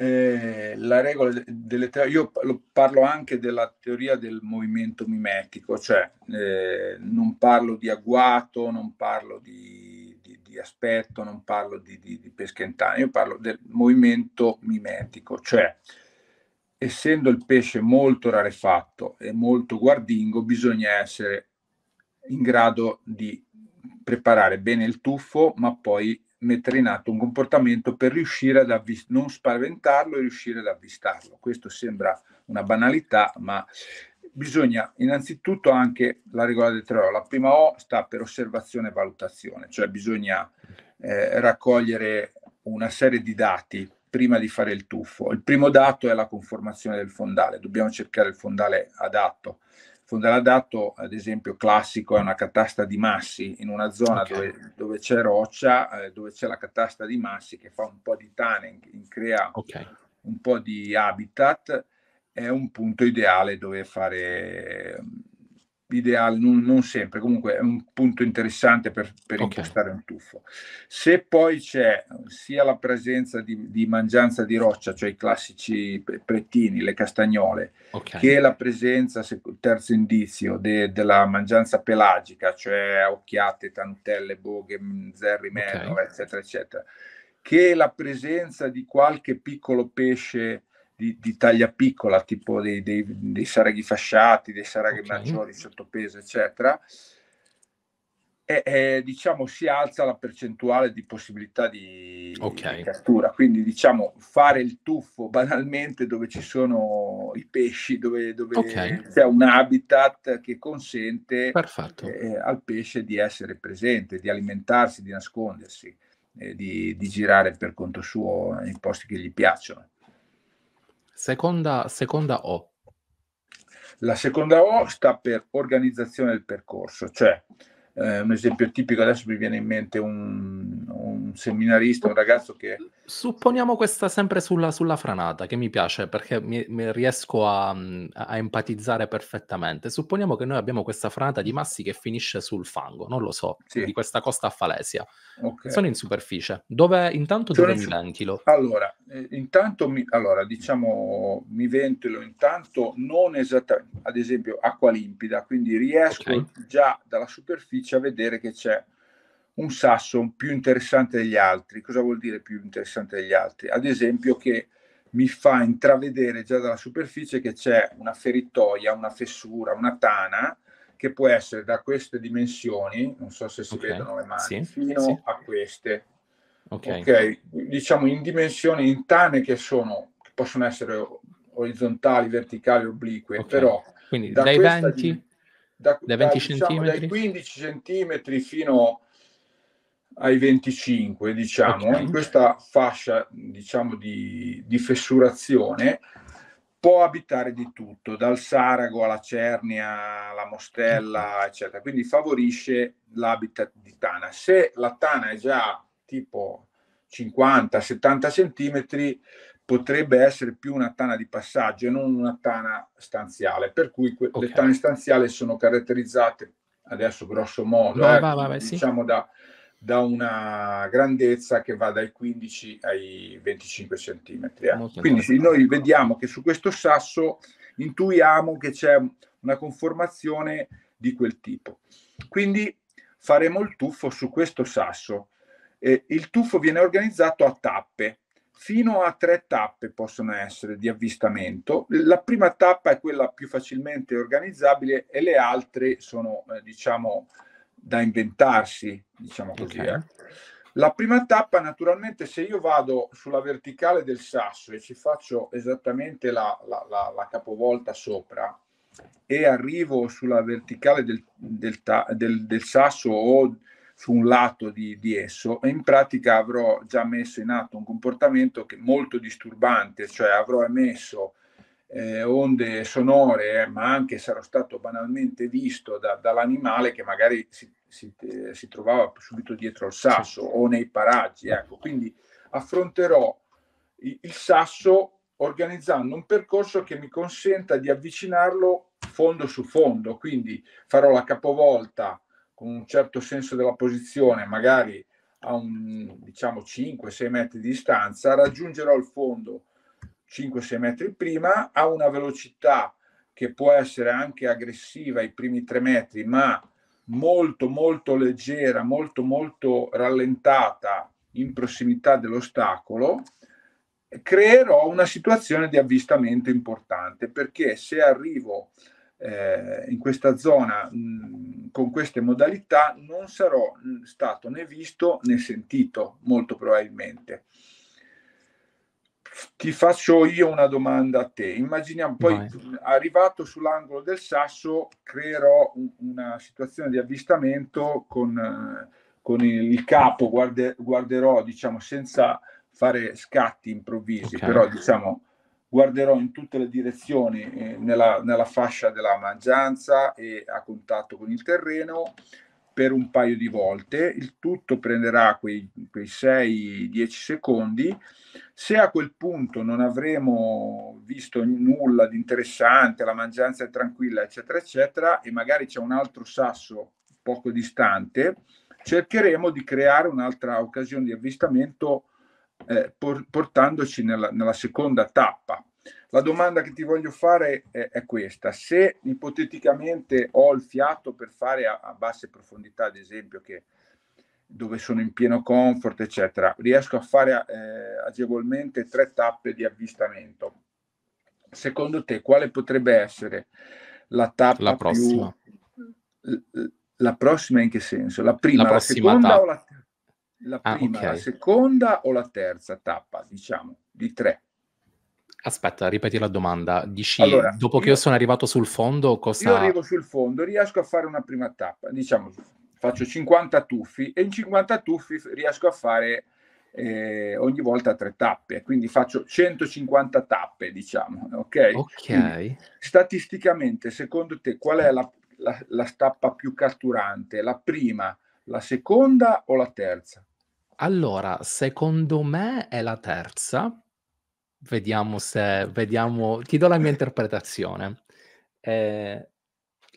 eh, la regola delle teorie, io parlo anche della teoria del movimento mimetico, cioè eh, non parlo di agguato, non parlo di, di, di aspetto, non parlo di, di, di pesca in tana, io parlo del movimento mimetico, cioè essendo il pesce molto rarefatto e molto guardingo, bisogna essere in grado di preparare bene il tuffo, ma poi mettere in atto un comportamento per riuscire ad avvist- non spaventarlo e riuscire ad avvistarlo. Questo sembra una banalità, ma bisogna innanzitutto anche la regola del 3O. La prima O sta per osservazione e valutazione, cioè bisogna eh, raccogliere una serie di dati prima di fare il tuffo. Il primo dato è la conformazione del fondale, dobbiamo cercare il fondale adatto. Fondaladdato, ad esempio, classico è una catasta di massi in una zona okay. dove, dove, c'è roccia, eh, dove c'è la catasta di massi che fa un po' di tanning, crea okay. un po' di habitat, è un punto ideale dove fare ideale, non, non, sempre, comunque è un punto interessante per, per okay. impostare un tuffo. Se poi c'è sia la presenza di, di mangianza di roccia, cioè i classici prettini, le castagnole, okay. che la presenza, terzo indizio, de, della mangianza pelagica, cioè occhiate, tantelle, boghe, zerri, okay. meno, eccetera, eccetera, che la presenza di qualche piccolo pesce di, di, taglia piccola, tipo dei, dei, dei saraghi fasciati, dei saraghi okay. maggiori, sottopeso, eccetera, e, e, diciamo si alza la percentuale di possibilità di, okay. di, cattura. Quindi diciamo fare il tuffo banalmente dove ci sono i pesci, dove, dove okay. c'è un habitat che consente eh, al pesce di essere presente, di alimentarsi, di nascondersi. Eh, di, di girare per conto suo nei posti che gli piacciono. Seconda, seconda O. La seconda O sta per organizzazione del percorso, cioè eh, un esempio tipico adesso mi viene in mente un, un seminarista, un ragazzo che... Supponiamo questa sempre sulla, sulla franata, che mi piace perché mi, mi riesco a, a, empatizzare perfettamente. Supponiamo che noi abbiamo questa franata di massi che finisce sul fango, non lo so, sì. di questa costa a Falesia. Okay. Sono in superficie. Dove, intanto dove mi ventilo? Allora, eh, intanto mi, allora, diciamo, mi ventilo intanto non esattamente, ad esempio acqua limpida, quindi riesco okay. già dalla superficie comincia a vedere che c'è un sasso più interessante degli altri. Cosa vuol dire più interessante degli altri? Ad esempio che mi fa intravedere già dalla superficie che c'è una feritoia, una fessura, una tana che può essere da queste dimensioni, non so se si okay. vedono le mani, sì. fino sì. a queste. Okay. ok, diciamo in dimensioni, in tane che sono, che possono essere orizzontali, verticali, oblique, okay. però... Quindi da dai 20 da, da 20 da, diciamo, dai 15 centimetri fino ai 25, diciamo, okay. in questa fascia diciamo, di, di, fessurazione può abitare di tutto, dal sarago alla cernia, alla mostella, eccetera. Quindi favorisce l'habitat di tana. Se la tana è già tipo 50-70 centimetri, potrebbe essere più una tana di passaggio e non una tana stanziale, per cui que- okay. le tane stanziali sono caratterizzate adesso grosso modo vai, eh, vai, vai, diciamo sì. da, da, una grandezza che va dai 15 ai 25 centimetri. Eh. Quindi noi vediamo che su questo sasso intuiamo che c'è una conformazione di quel tipo. Quindi faremo il tuffo su questo sasso. Eh, il tuffo viene organizzato a tappe fino a tre tappe possono essere di avvistamento. La prima tappa è quella più facilmente organizzabile e le altre sono, eh, diciamo, da inventarsi, diciamo così. Okay. Eh. La prima tappa, naturalmente, se io vado sulla verticale del sasso e ci faccio esattamente la, la, la, la capovolta sopra e arrivo sulla verticale del, del, del, del sasso o su un lato di, di esso e in pratica avrò già messo in atto un comportamento che è molto disturbante, cioè avrò emesso eh, onde sonore, eh, ma anche sarò stato banalmente visto da, dall'animale che magari si, si, eh, si, trovava subito dietro al sasso o nei paraggi. Ecco. ecco. Quindi affronterò il, il, sasso organizzando un percorso che mi consenta di avvicinarlo fondo su fondo, quindi farò la capovolta con un certo senso della posizione, magari a un, diciamo 5-6 metri di distanza, raggiungerò il fondo 5-6 metri prima a una velocità che può essere anche aggressiva i primi 3 metri, ma molto molto leggera, molto molto rallentata in prossimità dell'ostacolo, creerò una situazione di avvistamento importante perché se arrivo eh, in questa zona mh, mm, con queste modalità non sarò mm, stato né visto né sentito, molto probabilmente. Ti faccio io una domanda a te. Immaginiamo poi, Vai. arrivato sull'angolo del sasso, creerò una situazione di avvistamento con, eh, con il, capo, guarde, guarderò, diciamo, senza fare scatti improvvisi, okay. però diciamo guarderò in tutte le direzioni eh, nella, nella, fascia della mangianza e a contatto con il terreno per un paio di volte, il tutto prenderà quei, quei 6-10 secondi. Se a quel punto non avremo visto nulla di interessante, la mangianza è tranquilla, eccetera, eccetera, e magari c'è un altro sasso poco distante, cercheremo di creare un'altra occasione di avvistamento eh, por, portandoci nella, nella, seconda tappa. La domanda che ti voglio fare è, è, questa. Se ipoteticamente ho il fiato per fare a, a basse profondità, ad esempio, che, dove sono in pieno comfort, eccetera, riesco a fare eh, agevolmente tre tappe di avvistamento. Secondo te, quale potrebbe essere la tappa la prossima? Più... La prossima in che senso? La prima, la, la seconda tappa. o la terza? la ah, prima, ah, okay. la seconda o la terza tappa, diciamo, di tre. Aspetta, ripeti la domanda. Dici, allora, dopo io, che io sono arrivato sul fondo, cosa... Io arrivo sul fondo, riesco a fare una prima tappa, diciamo, faccio 50 tuffi e in 50 tuffi riesco a fare eh, ogni volta tre tappe, quindi faccio 150 tappe, diciamo, ok? Ok. Quindi, statisticamente, secondo te, qual è la, la, la tappa più catturante? La prima, la seconda o la terza? Allora, secondo me è la terza. Vediamo se... Vediamo... Ti do la mia interpretazione. Eh,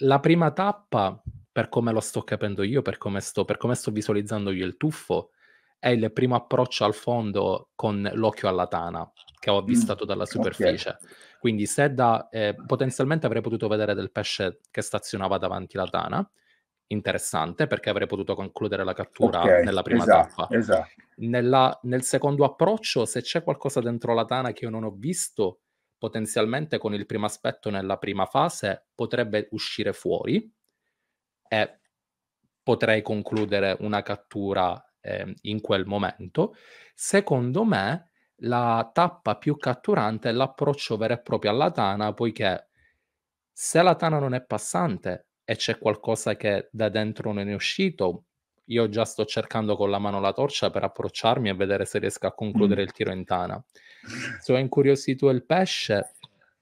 la prima tappa, per come lo sto capendo io, per come sto, per come sto visualizzando io il tuffo, è il primo approccio al fondo con l'occhio alla tana che ho mm, avvistato dalla superficie. Okay. Quindi se da, eh, potenzialmente avrei potuto vedere del pesce che stazionava davanti alla tana, interessante perché avrei potuto concludere la cattura okay, nella prima esatto, tappa. Esatto. Nella, nel secondo approccio, se c'è qualcosa dentro la tana che io non ho visto, potenzialmente con il primo aspetto nella prima fase potrebbe uscire fuori e potrei concludere una cattura eh, in quel momento. Secondo me la tappa più catturante è l'approccio vero e proprio alla tana, poiché se la tana non è passante, e c'è qualcosa che da dentro non è uscito, io già sto cercando con la mano la torcia per approcciarmi e vedere se riesco a concludere mm. il tiro in tana. Se ho incuriosito il pesce,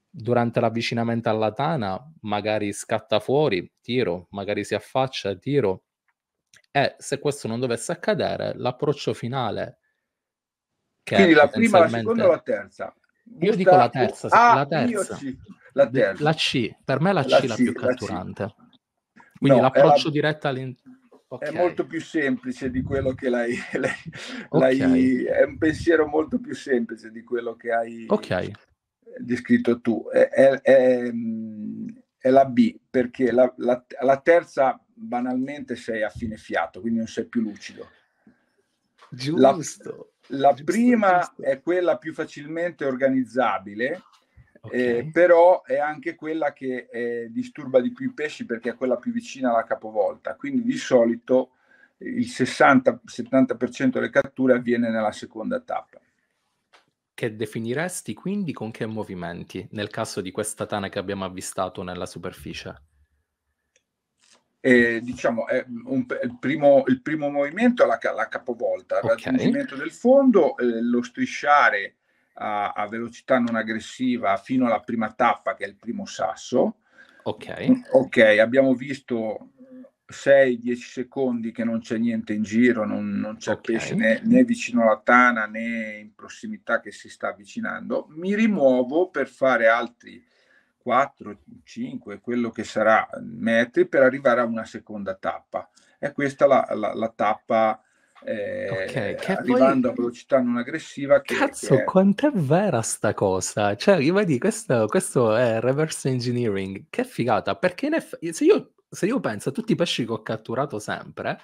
durante l'avvicinamento alla tana, magari scatta fuori, tiro, magari si affaccia, tiro. E se questo non dovesse accadere, l'approccio finale... Che Quindi la prima, la seconda o la terza? Busta... Io dico la terza, ah, la terza. La, terza. La, C. per me la C è la, più catturante. C. Quindi no, l'approccio diretto all'interno. Okay. È molto più semplice di quello che l'hai, l'hai, okay. l'hai, È un pensiero molto più semplice di quello che hai okay. descritto tu. È, è, è, è, la B, perché la, la, la terza banalmente sei a fine fiato, quindi non sei più lucido. Giusto. La, la giusto, prima giusto. è quella più facilmente organizzabile Okay. Eh, però è anche quella che eh, disturba di più i pesci perché è quella più vicina alla capovolta. Quindi di solito eh, il 60-70% delle catture avviene nella seconda tappa. Che definiresti quindi con che movimenti nel caso di questa tana che abbiamo avvistato nella superficie? Eh, diciamo, un, il, primo, il, primo, movimento è la, la capovolta, il okay. raggiungimento del fondo, eh, lo strisciare a, a, velocità non aggressiva fino alla prima tappa, che è il primo sasso. Ok. Ok, abbiamo visto 6-10 secondi che non c'è niente in giro, non, non c'è okay. pesce né, né, vicino alla tana né in prossimità che si sta avvicinando. Mi rimuovo per fare altri 4, 5, quello che sarà metri per arrivare a una seconda tappa. E questa è la, la, la tappa eh, okay, arrivando poi... a velocità non aggressiva. Che, Cazzo, che è... quant'è vera sta cosa? Cioè, ribadì, questo, questo è reverse engineering. Che figata, perché eff... se, io, se, io, penso a tutti i pesci che ho catturato sempre,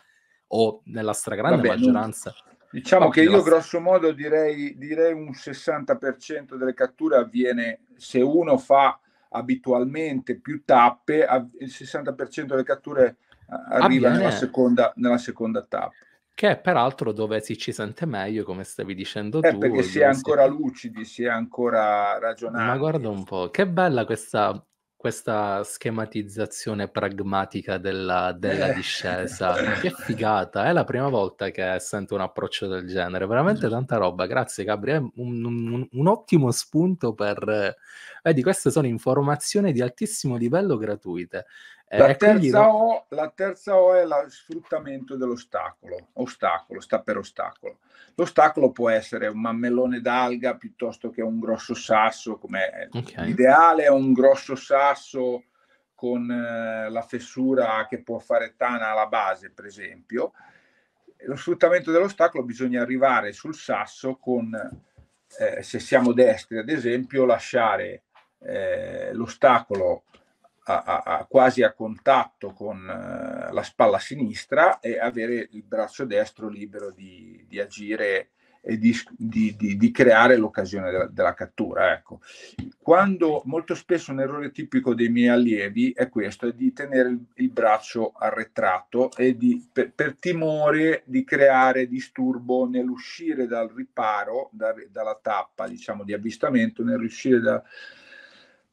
o nella stragrande Vabbè, maggioranza... Non... Diciamo che io grosso modo direi, direi un 60% delle catture avviene se uno fa abitualmente più tappe, il 60% delle catture eh, arriva nella seconda, nella seconda, tappa che è peraltro dove si ci sente meglio, come stavi dicendo eh, tu. Perché si è ancora si... lucidi, si è ancora ragionati. Ma guarda un po', che bella questa, questa schematizzazione pragmatica della, della eh. discesa. che figata, è la prima volta che sento un approccio del genere. Veramente tanta roba, grazie Gabriele, un, un, un ottimo spunto per... Vedi, queste sono informazioni di altissimo livello gratuite eh, la, eh, terza o, la, terza o, è lo sfruttamento dell'ostacolo, ostacolo, sta per ostacolo. L'ostacolo può essere un mammellone d'alga piuttosto che un grosso sasso, come okay. l'ideale è un grosso sasso con eh, la fessura che può fare tana alla base, per esempio. Lo sfruttamento dell'ostacolo bisogna arrivare sul sasso con, eh, se siamo destri ad esempio, lasciare eh, l'ostacolo a, a, quasi a contatto con eh, la spalla sinistra e avere il braccio destro libero di, di agire e di, di, di creare l'occasione della, della, cattura. Ecco. Quando molto spesso un errore tipico dei miei allievi è questo, è di tenere il, il braccio arretrato e di, per, per, timore di creare disturbo nell'uscire dal riparo, da, dalla tappa diciamo, di avvistamento, nell'uscire da,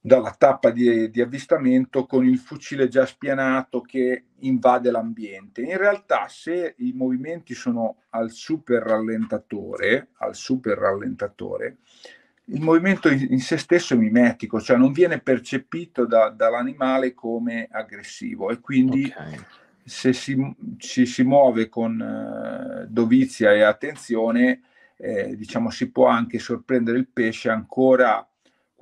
dalla tappa di, di, avvistamento con il fucile già spianato che invade l'ambiente. In realtà se i movimenti sono al super rallentatore, al super rallentatore il movimento in, in sé stesso è mimetico, cioè non viene percepito da, dall'animale come aggressivo e quindi okay. se si, ci si muove con eh, dovizia e attenzione, eh, diciamo si può anche sorprendere il pesce ancora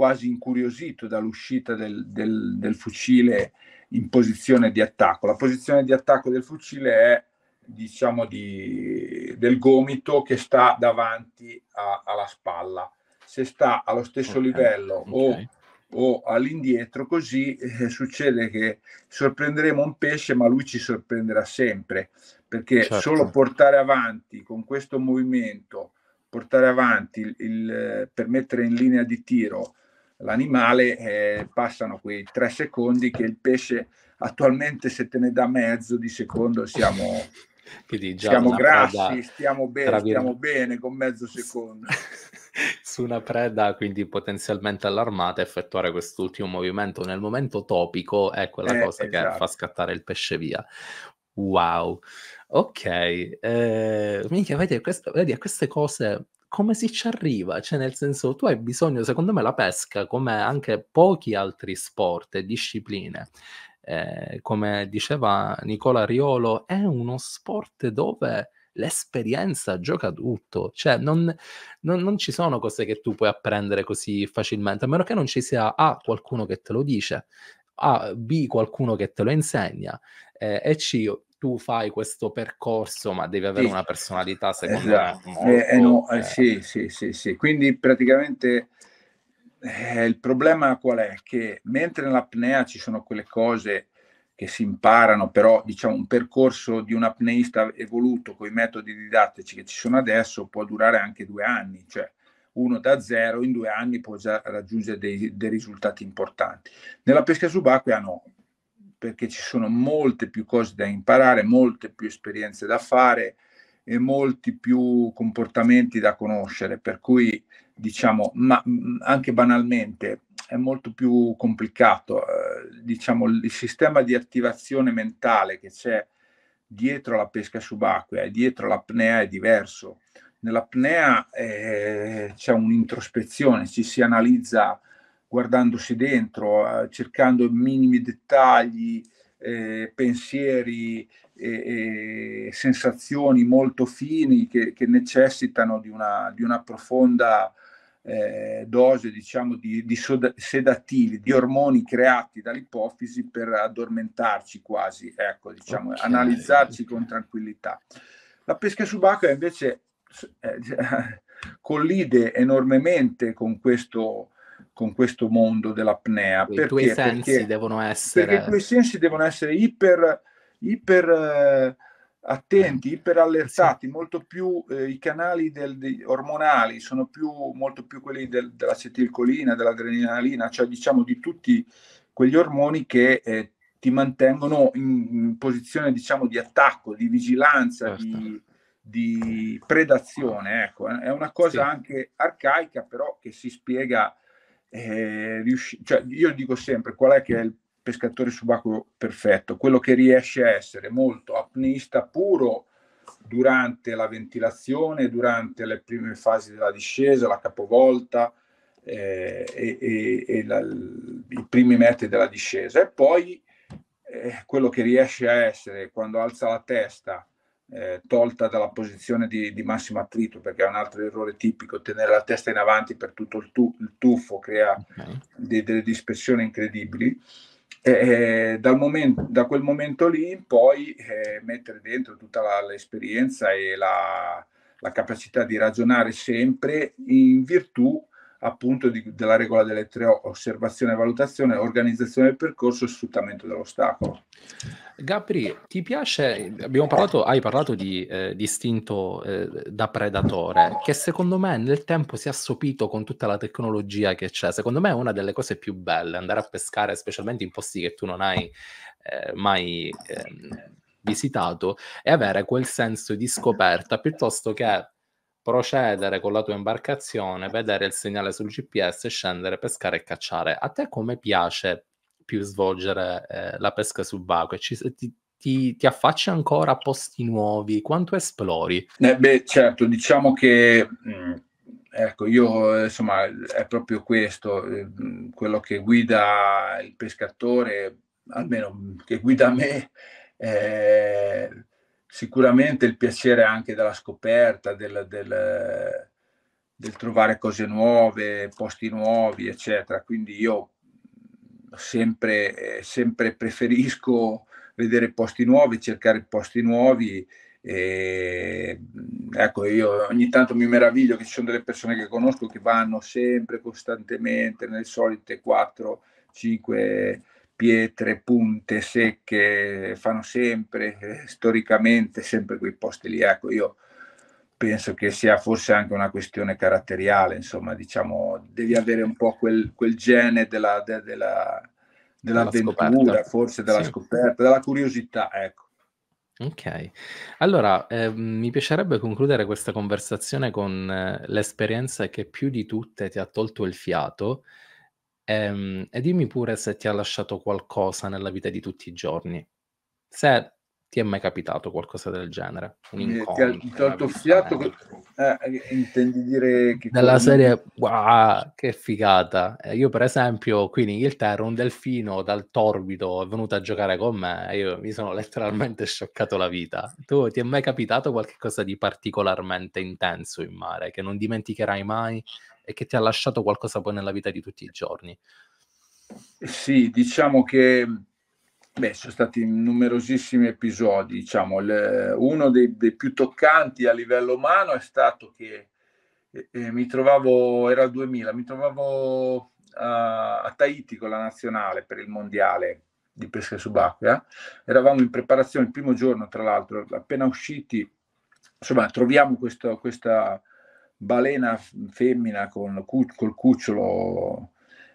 quasi incuriosito dall'uscita del, del, del fucile in posizione di attacco. La posizione di attacco del fucile è diciamo di, del gomito che sta davanti a, alla spalla. Se sta allo stesso okay, livello okay. O, o, all'indietro, così eh, succede che sorprenderemo un pesce, ma lui ci sorprenderà sempre, perché certo. solo portare avanti con questo movimento, portare avanti il, il, eh, per mettere in linea di tiro l'animale, eh, passano quei tre secondi che il pesce attualmente se te ne dà mezzo di secondo siamo, Quindi già siamo grassi, preda, stiamo bene, stiamo bene con mezzo secondo. Su una preda quindi potenzialmente allarmata effettuare quest'ultimo movimento nel momento topico è quella eh, cosa esatto. che fa esatto. scattare il pesce via. Wow, ok, eh, minchia, vedi, questo, vedi, a queste cose come si ci arriva? Cioè, nel senso, tu hai bisogno, secondo me, la pesca, come anche pochi altri sport e discipline, eh, come diceva Nicola Riolo, è uno sport dove l'esperienza gioca tutto, cioè non, non, non, ci sono cose che tu puoi apprendere così facilmente, a meno che non ci sia A qualcuno che te lo dice, A, B qualcuno che te lo insegna eh, e C tu fai questo percorso, ma devi avere sì. una personalità, secondo esatto. me. Eh, eh, molto, eh, no, eh, sì, sì, sì, sì. Quindi praticamente eh, il problema qual è? Che mentre nell'apnea ci sono quelle cose che si imparano, però diciamo un percorso di un apneista evoluto con i metodi didattici che ci sono adesso può durare anche due anni, cioè uno da zero in due anni può già raggiungere dei, dei risultati importanti. Nella pesca subacquea no, perché ci sono molte più cose da imparare, molte più esperienze da fare e molti più comportamenti da conoscere, per cui diciamo, ma mm, anche banalmente è molto più complicato, eh, diciamo, il sistema di attivazione mentale che c'è dietro la pesca subacquea e dietro l'apnea è diverso. Nell'apnea eh, c'è un'introspezione, ci si analizza guardandosi dentro, cercando minimi dettagli, eh, pensieri e, e, sensazioni molto fini che, che necessitano di una, di una profonda eh, dose diciamo, di, di soda- sedativi, di ormoni creati dall'ipofisi per addormentarci quasi, ecco, diciamo, okay. analizzarci con tranquillità. La pesca subacquea invece eh, collide enormemente con questo con questo mondo dell'apnea. I perché? tuoi sensi perché, devono essere... Perché i tuoi sensi devono essere iper, iper eh, attenti, mm. iper allertati, sì. molto più eh, i canali del, di, ormonali sono più, molto più quelli del, dell'acetilcolina, dell'adrenalina, cioè diciamo di tutti quegli ormoni che eh, ti mantengono in, in, posizione diciamo di attacco, di vigilanza, certo. di, di, predazione. Ecco. È una cosa sì. anche arcaica però che si spiega eh, riusci- cioè, io dico sempre qual è che è il pescatore subacqueo perfetto, quello che riesce a essere molto apnista puro durante la ventilazione, durante le prime fasi della discesa, la capovolta eh, e, e, la, i primi metri della discesa e poi eh, quello che riesce a essere quando alza la testa eh, tolta dalla posizione di, di, massimo attrito, perché è un altro errore tipico, tenere la testa in avanti per tutto il, tu, il tuffo crea okay. de, delle dispersioni incredibili. E, dal momento, da quel momento lì in poi eh, mettere dentro tutta la, l'esperienza e la, la, capacità di ragionare sempre in virtù appunto di, della regola delle tre O, osservazione e valutazione, organizzazione del percorso e sfruttamento dell'ostacolo. Gabri, ti piace, parlato, hai parlato di eh, distinto eh, da predatore, che secondo me nel tempo si è assopito con tutta la tecnologia che c'è. Secondo me è una delle cose più belle, andare a pescare, specialmente in posti che tu non hai eh, mai ehm, visitato, e avere quel senso di scoperta piuttosto che procedere con la tua imbarcazione, vedere il segnale sul GPS, scendere, pescare e cacciare. A te come piace più svolgere eh, la pesca subacquea? Ci, ti, ti, ti, affacci ancora a posti nuovi? Quanto esplori? Eh beh, certo, diciamo che... Mh, mm, ecco, io eh, insomma è proprio questo, ehm, quello che guida il pescatore, almeno mm, che guida me, eh, sicuramente il piacere anche della scoperta, del, del, del, trovare cose nuove, posti nuovi, eccetera. Quindi io sempre, sempre preferisco vedere posti nuovi, cercare posti nuovi. E, ecco, io ogni tanto mi meraviglio che ci sono delle persone che conosco che vanno sempre costantemente nelle solite 4, 5 pietre, punte secche, fanno sempre, eh, storicamente, sempre quei posti lì. Ecco, io penso che sia forse anche una questione caratteriale, insomma, diciamo, devi avere un po' quel, quel gene della, de, della, dell'avventura, della forse della sì. scoperta, della curiosità, ecco. Ok, allora eh, mi piacerebbe concludere questa conversazione con eh, l'esperienza che più di tutte ti ha tolto il fiato, Ehm, e dimmi pure se ti ha lasciato qualcosa nella vita di tutti i giorni. Se ti è mai capitato qualcosa del genere, un incontro, eh, ti ha tolto il fiato? Eh, eh, intendi dire che Nella cosa serie, wow, che figata. Eh, io per esempio qui in Inghilterra un delfino dal torbido è venuto a giocare con me e io mi sono letteralmente scioccato la vita. Tu ti è mai capitato qualcosa di particolarmente intenso in mare che non dimenticherai mai e che ti ha lasciato qualcosa poi nella vita di tutti i giorni. Sì, diciamo che beh, sono stati numerosissimi episodi. Diciamo. Le, uno dei, dei, più toccanti a livello umano è stato che eh, eh mi trovavo, era il 2000, mi trovavo uh, a Tahiti con la nazionale per il mondiale di pesca subacquea. Eravamo in preparazione il primo giorno, tra l'altro, appena usciti, insomma, troviamo questo, questa balena femmina con, col cucciolo,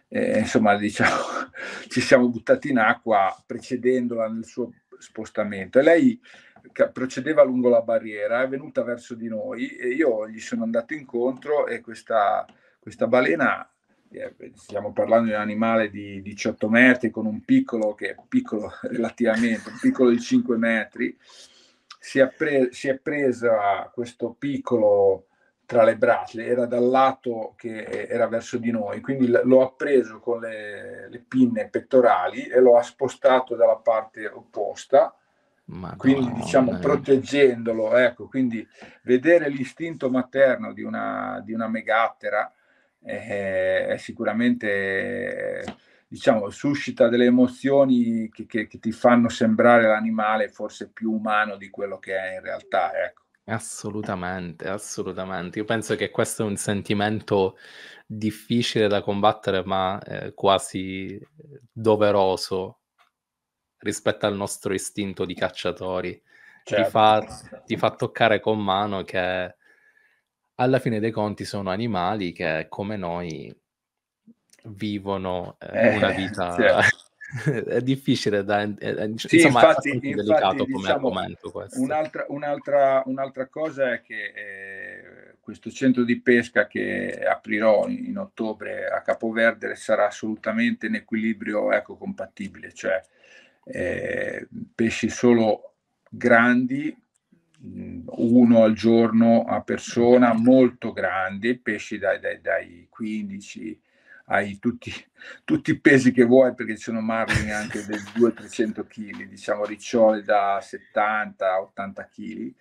eh, insomma diciamo, ci siamo buttati in acqua precedendola nel suo spostamento e lei procedeva lungo la barriera, è venuta verso di noi e io gli sono andato incontro e questa, questa balena, eh, stiamo parlando di un animale di 18 metri con un piccolo che è piccolo relativamente, un piccolo di 5 metri, si è, pre- si è presa questo piccolo tra le braccia, era dal lato che eh, era verso di noi, quindi l'ho appreso con le, le pinne pettorali e l'ho spostato dalla parte opposta, Madonna. quindi diciamo proteggendolo. Ecco, quindi vedere l'istinto materno di una, di una megattera eh, è sicuramente, diciamo, suscita delle emozioni che, che, che ti fanno sembrare l'animale forse più umano di quello che è in realtà, ecco. Assolutamente, assolutamente. Io penso che questo è un sentimento difficile da combattere, ma eh, quasi eh, doveroso rispetto al nostro istinto di cacciatori. Certo. Ti, fa, certo. ti, fa, toccare con mano che alla fine dei conti sono animali che, come noi, vivono eh, una eh, vita... Certo è difficile da... È, eh, eh, sì, insomma, infatti, è infatti, delicato come diciamo, argomento questo. Un'altra, un'altra, un'altra cosa è che eh, questo centro di pesca che aprirò in, in ottobre a Capoverde sarà assolutamente in equilibrio ecocompatibile, cioè eh, pesci solo grandi mhmm, uno al giorno a persona molto grandi, pesci dai, dai, dai 15 hai tutti, tutti, i pesi che vuoi perché ci sono margini anche del 200-300 kg, diciamo riccioli da 70-80 kg,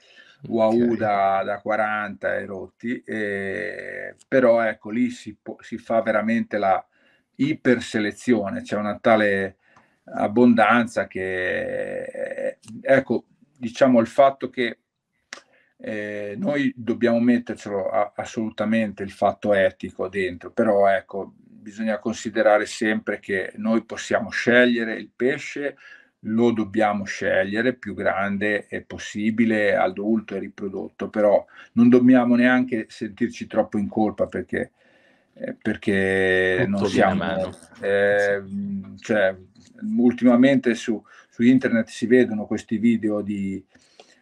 Wahoo da, da, 40 e rotti, e, però ecco lì si, po- si fa veramente la iperselezione, c'è una tale abbondanza che ecco diciamo il fatto che eh, noi dobbiamo mettercelo a, assolutamente il fatto etico dentro, però ecco, bisogna considerare sempre che noi possiamo scegliere il pesce, lo dobbiamo scegliere più grande è possibile, adulto e riprodotto, però non dobbiamo neanche sentirci troppo in colpa perché, eh, perché non siamo... Eh, cioè, ultimamente su, su, internet si vedono questi video di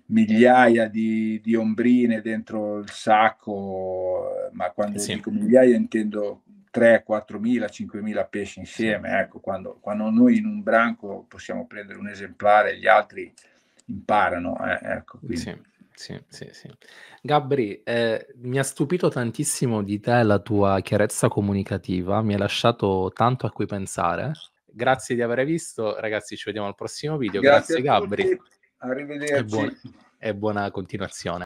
migliaia di, di ombrine dentro il sacco, ma quando sì. dico migliaia intendo 3, 4 mila, 5 mila pesci insieme. Ecco, quando, quando, noi in un branco possiamo prendere un esemplare, gli altri imparano. Eh, ecco, sì, sì, sì, sì. Gabri, eh, mi ha stupito tantissimo di te la tua chiarezza comunicativa, mi ha lasciato tanto a cui pensare. Grazie di aver visto, ragazzi, ci vediamo al prossimo video. Grazie, Grazie Gabri. Arrivederci. E, buon- e buona continuazione.